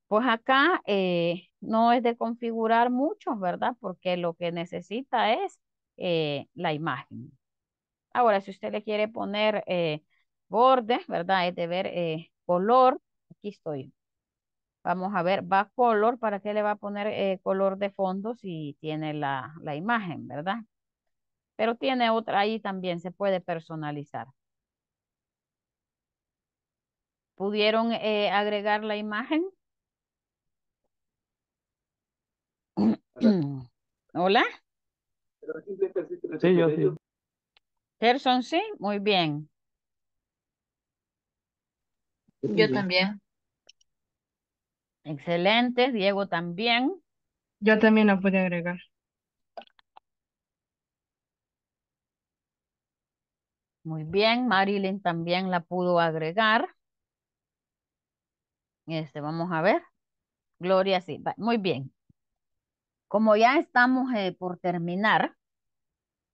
Pues acá eh, no es de configurar mucho, ¿verdad? Porque lo que necesita es eh, la imagen. Ahora, si usted le quiere poner eh, bordes, ¿verdad? Es de ver eh, color. Aquí estoy. Vamos a ver, va color. ¿Para qué le va a poner color de fondo si tiene la, la imagen, ¿verdad? Pero tiene otra, ahí también se puede personalizar pudieron agregar la imagen Hola. Sí, yo sí. Gerson, sí, muy bien. Yo también. Excelente, Diego también. Yo también la pude agregar. Muy bien, Marilyn también la pudo agregar. Este, vamos a ver. Gloria, sí, muy bien. Como ya estamos eh, por terminar,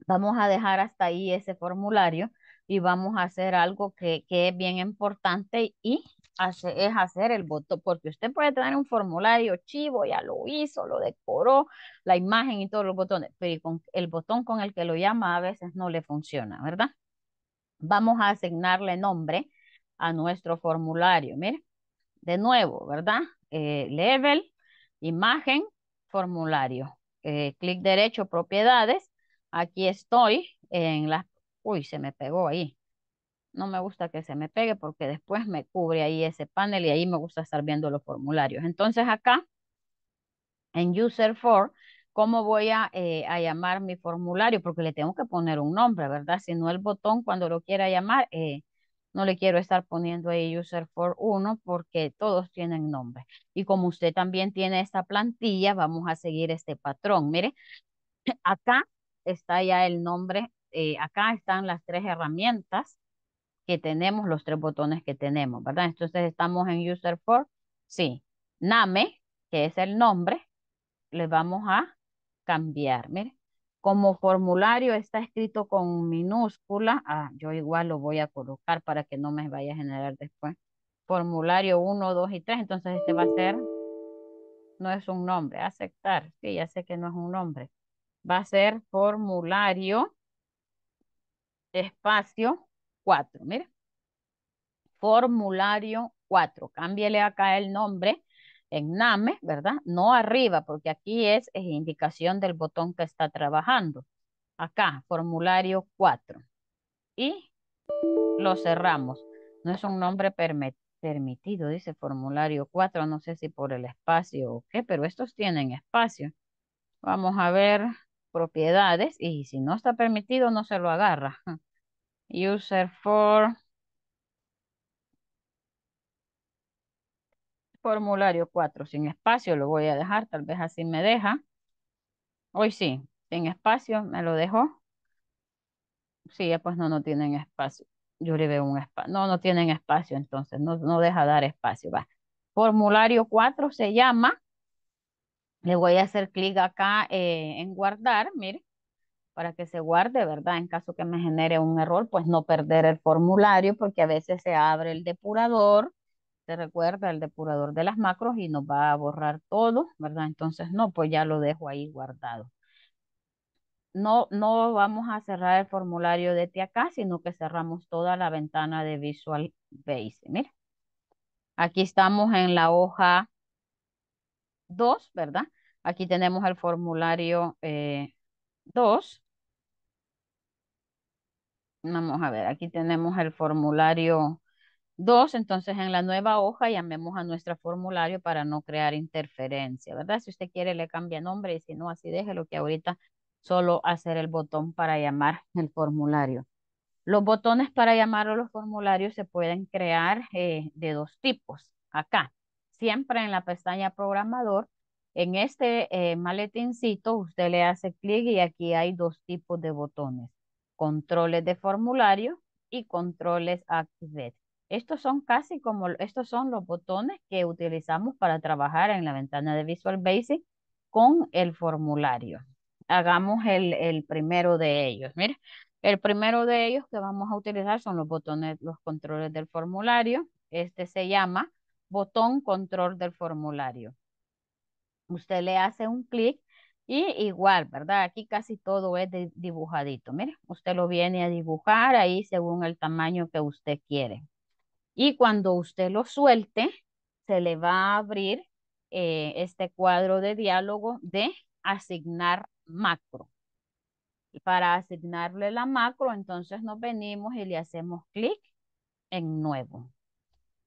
vamos a dejar hasta ahí ese formulario y vamos a hacer algo que, es bien importante y hace, es hacer el botón, porque usted puede tener un formulario chivo, ya lo hizo, lo decoró, la imagen y todos los botones, pero con, el botón con el que lo llama a veces no le funciona, ¿verdad? Vamos a asignarle nombre a nuestro formulario, mire, de nuevo, ¿verdad? Eh, level, imagen, formulario. Eh, clic derecho, propiedades. Aquí estoy en la, Uy, se me pegó ahí. No me gusta que se me pegue porque después me cubre ahí ese panel y ahí me gusta estar viendo los formularios. Entonces acá, en User for, ¿cómo voy a, eh, a llamar mi formulario? Porque le tengo que poner un nombre, ¿verdad? Si no el botón cuando lo quiera llamar, eh, no le quiero estar poniendo ahí user for 1 porque todos tienen nombre. Y como usted también tiene esta plantilla, vamos a seguir este patrón. Mire, acá está ya el nombre, eh, acá están las tres herramientas que tenemos, los tres botones que tenemos, ¿verdad? Entonces estamos en user for, sí, name, que es el nombre, le vamos a cambiar, mire. Como formulario está escrito con minúscula, ah, yo igual lo voy a colocar para que no me vaya a generar después. Formulario 1, 2 y 3, entonces este va a ser, no es un nombre, aceptar, sí, ya sé que no es un nombre. Va a ser formulario espacio 4, mira. Formulario 4, cámbiale acá el nombre en NAME, ¿verdad? No arriba, porque aquí es, eh, indicación del botón que está trabajando. Acá, formulario 4. Y lo cerramos. No es un nombre permitido permitido, dice formulario 4, no sé si por el espacio o qué, pero estos tienen espacio. Vamos a ver propiedades y si no está permitido no se lo agarra. User for Formulario 4, sin espacio, lo voy a dejar, tal vez así me deja. Hoy sí, sin espacio, me lo dejó. Sí, ya pues no, no tienen espacio. Yo le veo un espacio. No, no tienen espacio, entonces no, no deja dar espacio. Va. Formulario 4 se llama. Le voy a hacer clic acá eh, en guardar, mire, para que se guarde, ¿verdad? En caso que me genere un error, pues no perder el formulario, porque a veces se abre el depurador recuerda el depurador de las macros y nos va a borrar todo, ¿verdad? Entonces, no, pues ya lo dejo ahí guardado. No, no vamos a cerrar el formulario de este acá, sino que cerramos toda la ventana de Visual Basic. Mira, aquí estamos en la hoja 2, ¿verdad? Aquí tenemos el formulario 2. Eh, vamos a ver, aquí tenemos el formulario Dos, entonces en la nueva hoja llamemos a nuestro formulario para no crear interferencia, ¿verdad? Si usted quiere le cambia nombre y si no, así déjelo que ahorita solo hacer el botón para llamar el formulario. Los botones para llamar a los formularios se pueden crear eh, de dos tipos. Acá, siempre en la pestaña programador, en este eh, maletincito usted le hace clic y aquí hay dos tipos de botones. Controles de formulario y controles Activate. Estos son casi como, estos son los botones que utilizamos para trabajar en la ventana de Visual Basic con el formulario. Hagamos el, primero de ellos. mire. el primero de ellos que vamos a utilizar son los botones, los controles del formulario. Este se llama botón control del formulario. Usted le hace un clic y igual, ¿verdad? Aquí casi todo es dibujadito. Mire, usted lo viene a dibujar ahí según el tamaño que usted quiere. Y cuando usted lo suelte, se le va a abrir eh, este cuadro de diálogo de asignar macro. Y para asignarle la macro, entonces nos venimos y le hacemos clic en nuevo.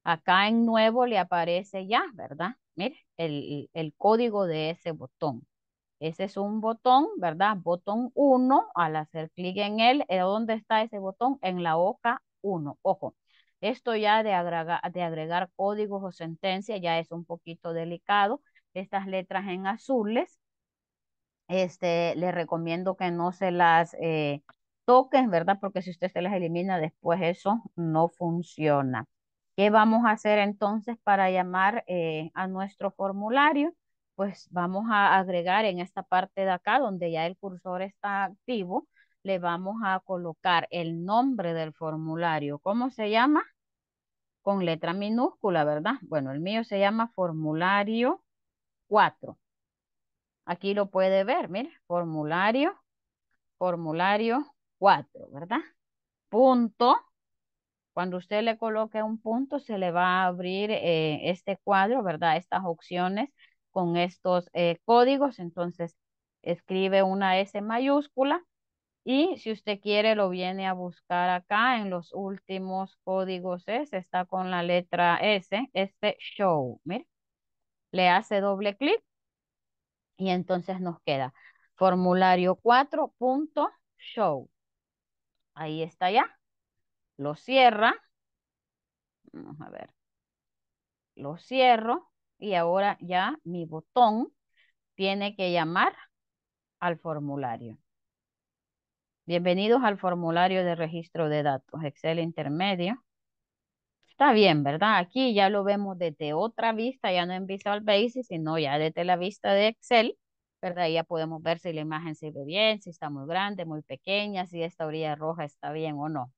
Acá en nuevo le aparece ya, ¿verdad? Mire, el, el código de ese botón. Ese es un botón, ¿verdad? Botón 1, al hacer clic en él, ¿eh? ¿dónde está ese botón? En la hoja 1. Ojo, esto ya de agregar, de agregar códigos o sentencias ya es un poquito delicado. Estas letras en azules, este, les recomiendo que no se las eh, toquen, ¿verdad? Porque si usted se las elimina después eso no funciona. ¿Qué vamos a hacer entonces para llamar eh, a nuestro formulario? Pues vamos a agregar en esta parte de acá donde ya el cursor está activo, le vamos a colocar el nombre del formulario. ¿Cómo se llama? con letra minúscula, ¿verdad? Bueno, el mío se llama formulario 4. Aquí lo puede ver, mire, formulario, formulario 4, ¿verdad? Punto. Cuando usted le coloque un punto, se le va a abrir eh, este cuadro, ¿verdad? Estas opciones con estos eh, códigos. Entonces, escribe una S mayúscula y si usted quiere, lo viene a buscar acá en los últimos códigos S. Está con la letra S, este show. Mire, le hace doble clic y entonces nos queda formulario 4.show. Ahí está ya. Lo cierra. Vamos a ver. Lo cierro y ahora ya mi botón tiene que llamar al formulario. Bienvenidos al formulario de registro de datos, Excel intermedio. Está bien, ¿verdad? Aquí ya lo vemos desde otra vista, ya no en Visual Basic, sino ya desde la vista de Excel, ¿verdad? Ya podemos ver si la imagen se ve bien, si está muy grande, muy pequeña, si esta orilla roja está bien o no.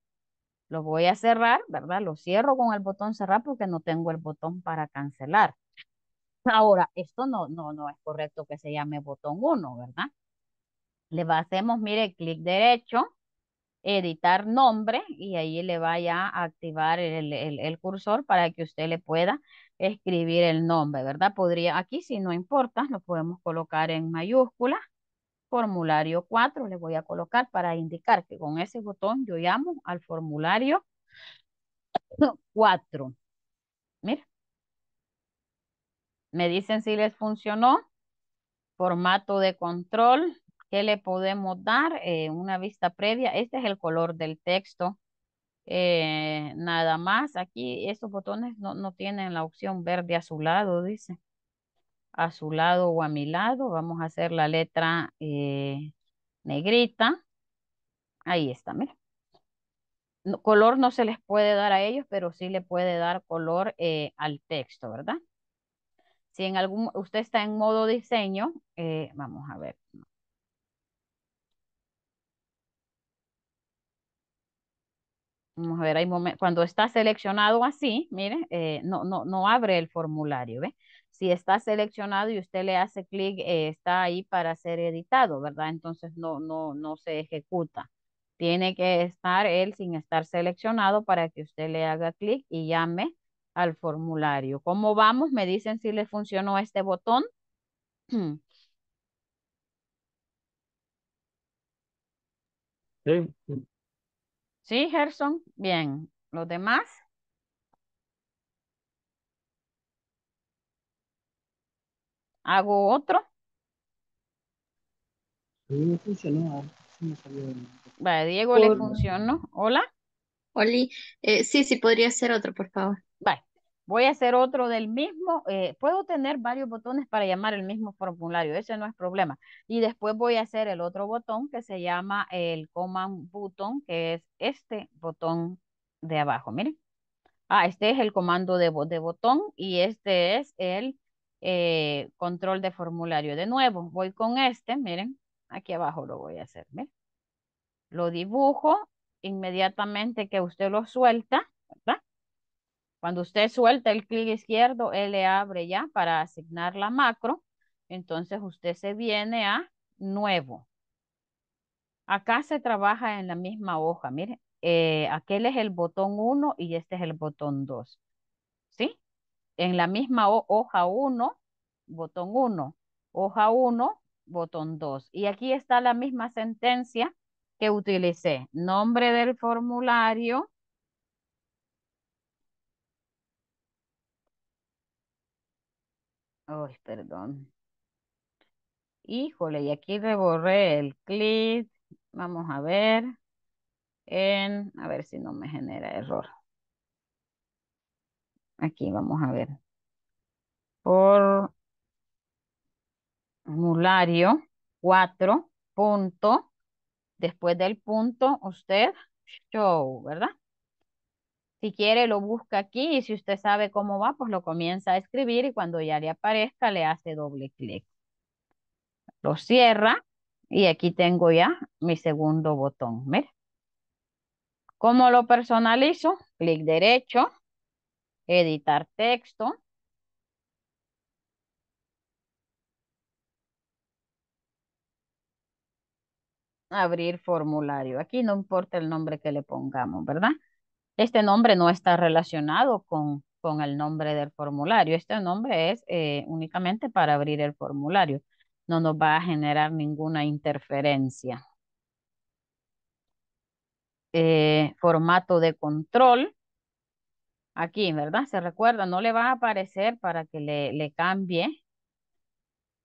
Lo voy a cerrar, ¿verdad? Lo cierro con el botón cerrar porque no tengo el botón para cancelar. Ahora, esto no, no, no es correcto que se llame botón 1, ¿verdad? le hacemos, mire, clic derecho, editar nombre y ahí le vaya a activar el, el, cursor para que usted le pueda escribir el nombre, ¿verdad? Podría, aquí si no importa, lo podemos colocar en mayúscula, formulario 4, le voy a colocar para indicar que con ese botón yo llamo al formulario 4. Mira. Me dicen si les funcionó. Formato de control, ¿Qué le podemos dar eh, una vista previa. Este es el color del texto. Eh, nada más, aquí estos botones no, tienen la opción verde azulado, dice. Azulado o a mi lado. Vamos a hacer la letra eh, negrita. Ahí está, mira. color no se les puede dar a ellos, pero sí le puede dar color al texto, ¿verdad? Si en algún, usted está en modo diseño, vamos a ver, Vamos a ver, hay cuando está seleccionado así, mire, eh, no, no, no abre el formulario, ¿ve? Si está seleccionado y usted le hace clic, eh, está ahí para ser editado, ¿verdad? Entonces no, no, no se ejecuta. Tiene que estar él sin estar seleccionado para que usted le haga clic y llame al formulario. ¿Cómo vamos? Me dicen si le funcionó este botón. Sí, ¿Sí, Gerson? Bien. ¿Los demás? ¿Hago otro? no Diego le funcionó. ¿Hola? Oli, eh, sí, sí, podría ser otro, por favor. Vale. Voy a hacer otro del mismo, eh, puedo tener varios botones para llamar el mismo formulario, ese no es problema. Y después voy a hacer el otro botón que se llama el command button, que es este botón de abajo, miren. Ah, este es el comando de, botón y este es el eh, control de formulario. De nuevo, voy con este, miren, aquí abajo lo voy a hacer, Lo dibujo inmediatamente que usted lo suelta, ¿verdad? Cuando usted suelta el clic izquierdo, él le abre ya para asignar la macro. Entonces usted se viene a nuevo. Acá se trabaja en la misma hoja, mire. Eh, aquel es el botón 1 y este es el botón 2. ¿Sí? En la misma hoja 1, botón 1, hoja 1, botón 2. Y aquí está la misma sentencia que utilicé. Nombre del formulario, Ay, perdón. Híjole, y aquí reborré el clic. Vamos a ver. En, a ver si no me genera error. Aquí vamos a ver. Por formulario 4 punto. Después del punto, usted show, ¿verdad? Si quiere, lo busca aquí y si usted sabe cómo va, pues lo comienza a escribir y cuando ya le aparezca, le hace doble clic. Lo cierra y aquí tengo ya mi segundo botón. ¿Cómo lo personalizo? Clic derecho, editar texto. Abrir formulario. Aquí no importa el nombre que le pongamos, ¿verdad? Este nombre no está relacionado con, con el nombre del formulario. Este nombre es eh, únicamente para abrir el formulario. No nos va a generar ninguna interferencia. Eh, formato de control. Aquí, ¿verdad? Se recuerda, no le va a aparecer para que le, le cambie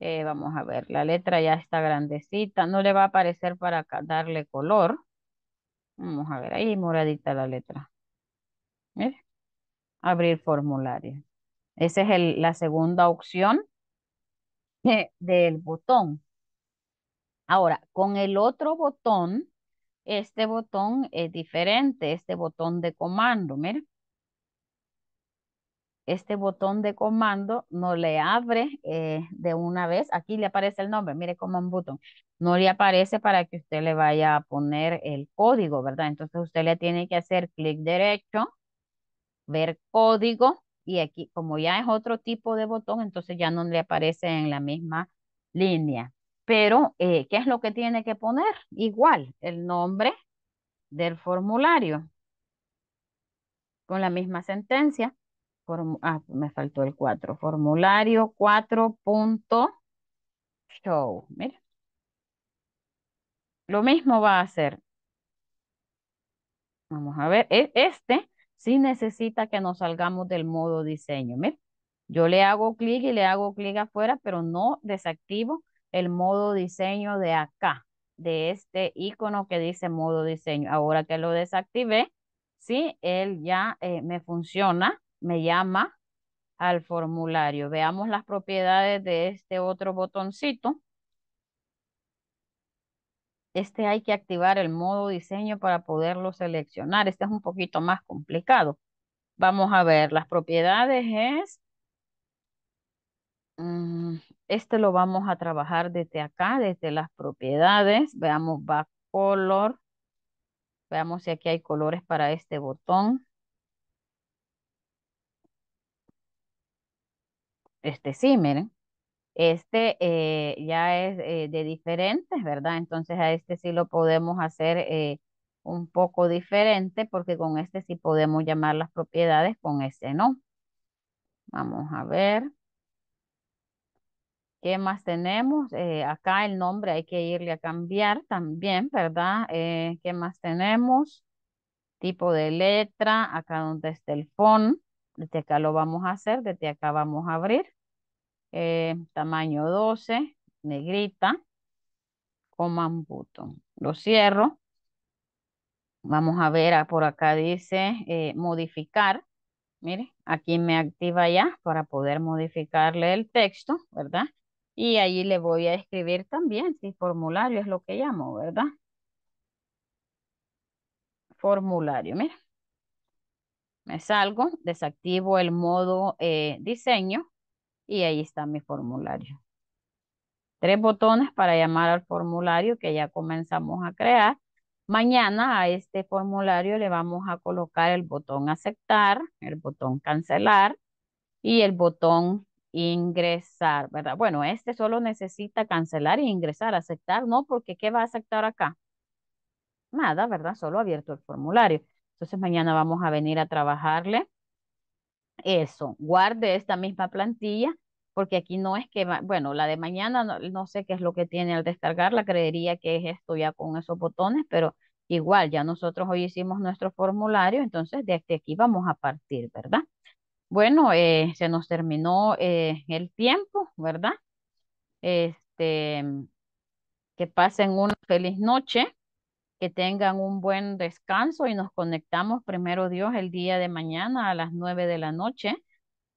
eh, vamos a ver, la letra ya está grandecita, no le va a aparecer para darle color. Vamos a ver, ahí moradita la letra. Abrir formulario. Esa es el, la segunda opción del botón. Ahora, con el otro botón, este botón es diferente, este botón de comando, mire. Este botón de comando no le abre eh, de una vez. Aquí le aparece el nombre, mire como un botón. No le aparece para que usted le vaya a poner el código, ¿verdad? Entonces usted le tiene que hacer clic derecho ver código y aquí como ya es otro tipo de botón, entonces ya no le aparece en la misma línea. Pero, eh, ¿qué es lo que tiene que poner? Igual, el nombre del formulario. Con la misma sentencia. ah, me faltó el 4. Formulario 4.show. Mira. Lo mismo va a hacer. Vamos a ver. E, este si necesita que nos salgamos del modo diseño. Yo le hago clic y le hago clic afuera, pero no desactivo el modo diseño de acá, de este icono que dice modo diseño. Ahora que lo desactivé, sí, él ya eh, me funciona, me llama al formulario. Veamos las propiedades de este otro botoncito este hay que activar el modo diseño para poderlo seleccionar. Este es un poquito más complicado. Vamos a ver, las propiedades es... Mm, este lo vamos a trabajar desde acá, desde las propiedades. Veamos back color. Veamos si aquí hay colores para este botón. Este sí, miren. Este eh, ya es eh, de diferentes, ¿verdad? Entonces a este sí lo podemos hacer eh, un poco diferente porque con este sí podemos llamar las propiedades, con este no. Vamos a ver. ¿Qué más tenemos? acá el nombre hay que irle a cambiar también, ¿verdad? ¿Qué más tenemos? Tipo de letra, acá donde está el font. Desde acá lo vamos a hacer, desde acá vamos a abrir. Eh, tamaño 12, negrita, command button. Lo cierro. Vamos a ver, ah, por acá dice eh, modificar. Mire, aquí me activa ya para poder modificarle el texto, ¿verdad? Y ahí le voy a escribir también, si formulario es lo que llamo, ¿verdad? Formulario, me Me salgo, desactivo el modo eh, diseño y ahí está mi formulario. Tres botones para llamar al formulario que ya comenzamos a crear. Mañana a este formulario le vamos a colocar el botón aceptar, el botón cancelar y el botón ingresar, ¿verdad? Bueno, este solo necesita cancelar e ingresar, aceptar, ¿no? Porque ¿qué va a aceptar acá? Nada, ¿verdad? Solo abierto el formulario. Entonces mañana vamos a venir a trabajarle eso. Guarde esta misma plantilla porque aquí no es que, bueno, la de mañana no, sé qué es lo que tiene al descargarla, creería que es esto ya con esos botones, pero igual, ya nosotros hoy hicimos nuestro formulario, entonces de aquí vamos a partir, ¿verdad? Bueno, eh, se nos terminó eh, el tiempo, ¿verdad? Este, que pasen una feliz noche, que tengan un buen descanso y nos conectamos primero Dios el día de mañana a las nueve de la noche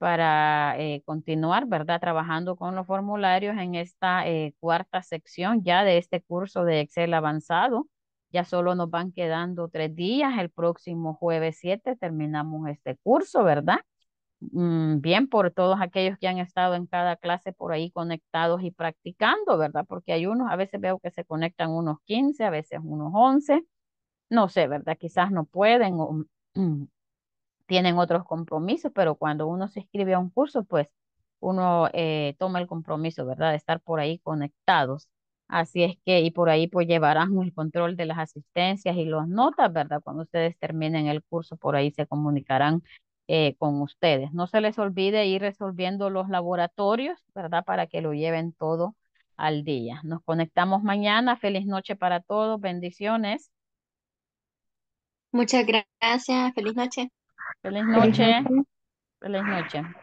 para eh, continuar, ¿verdad? Trabajando con los formularios en esta eh, cuarta sección ya de este curso de Excel avanzado. Ya solo nos van quedando tres días. El próximo jueves 7 terminamos este curso, ¿verdad? Mm, bien, por todos aquellos que han estado en cada clase por ahí conectados y practicando, ¿verdad? Porque hay unos, a veces veo que se conectan unos 15, a veces unos 11. No sé, ¿verdad? Quizás no pueden o, tienen otros compromisos, pero cuando uno se inscribe a un curso, pues uno eh, toma el compromiso, ¿verdad? De estar por ahí conectados. Así es que, y por ahí pues llevarán el control de las asistencias y las notas, ¿verdad? Cuando ustedes terminen el curso, por ahí se comunicarán eh, con ustedes. No se les olvide ir resolviendo los laboratorios, ¿verdad? Para que lo lleven todo al día. Nos conectamos mañana. Feliz noche para todos. Bendiciones. Muchas gracias. Feliz noche. Feliz noche. Feliz noche.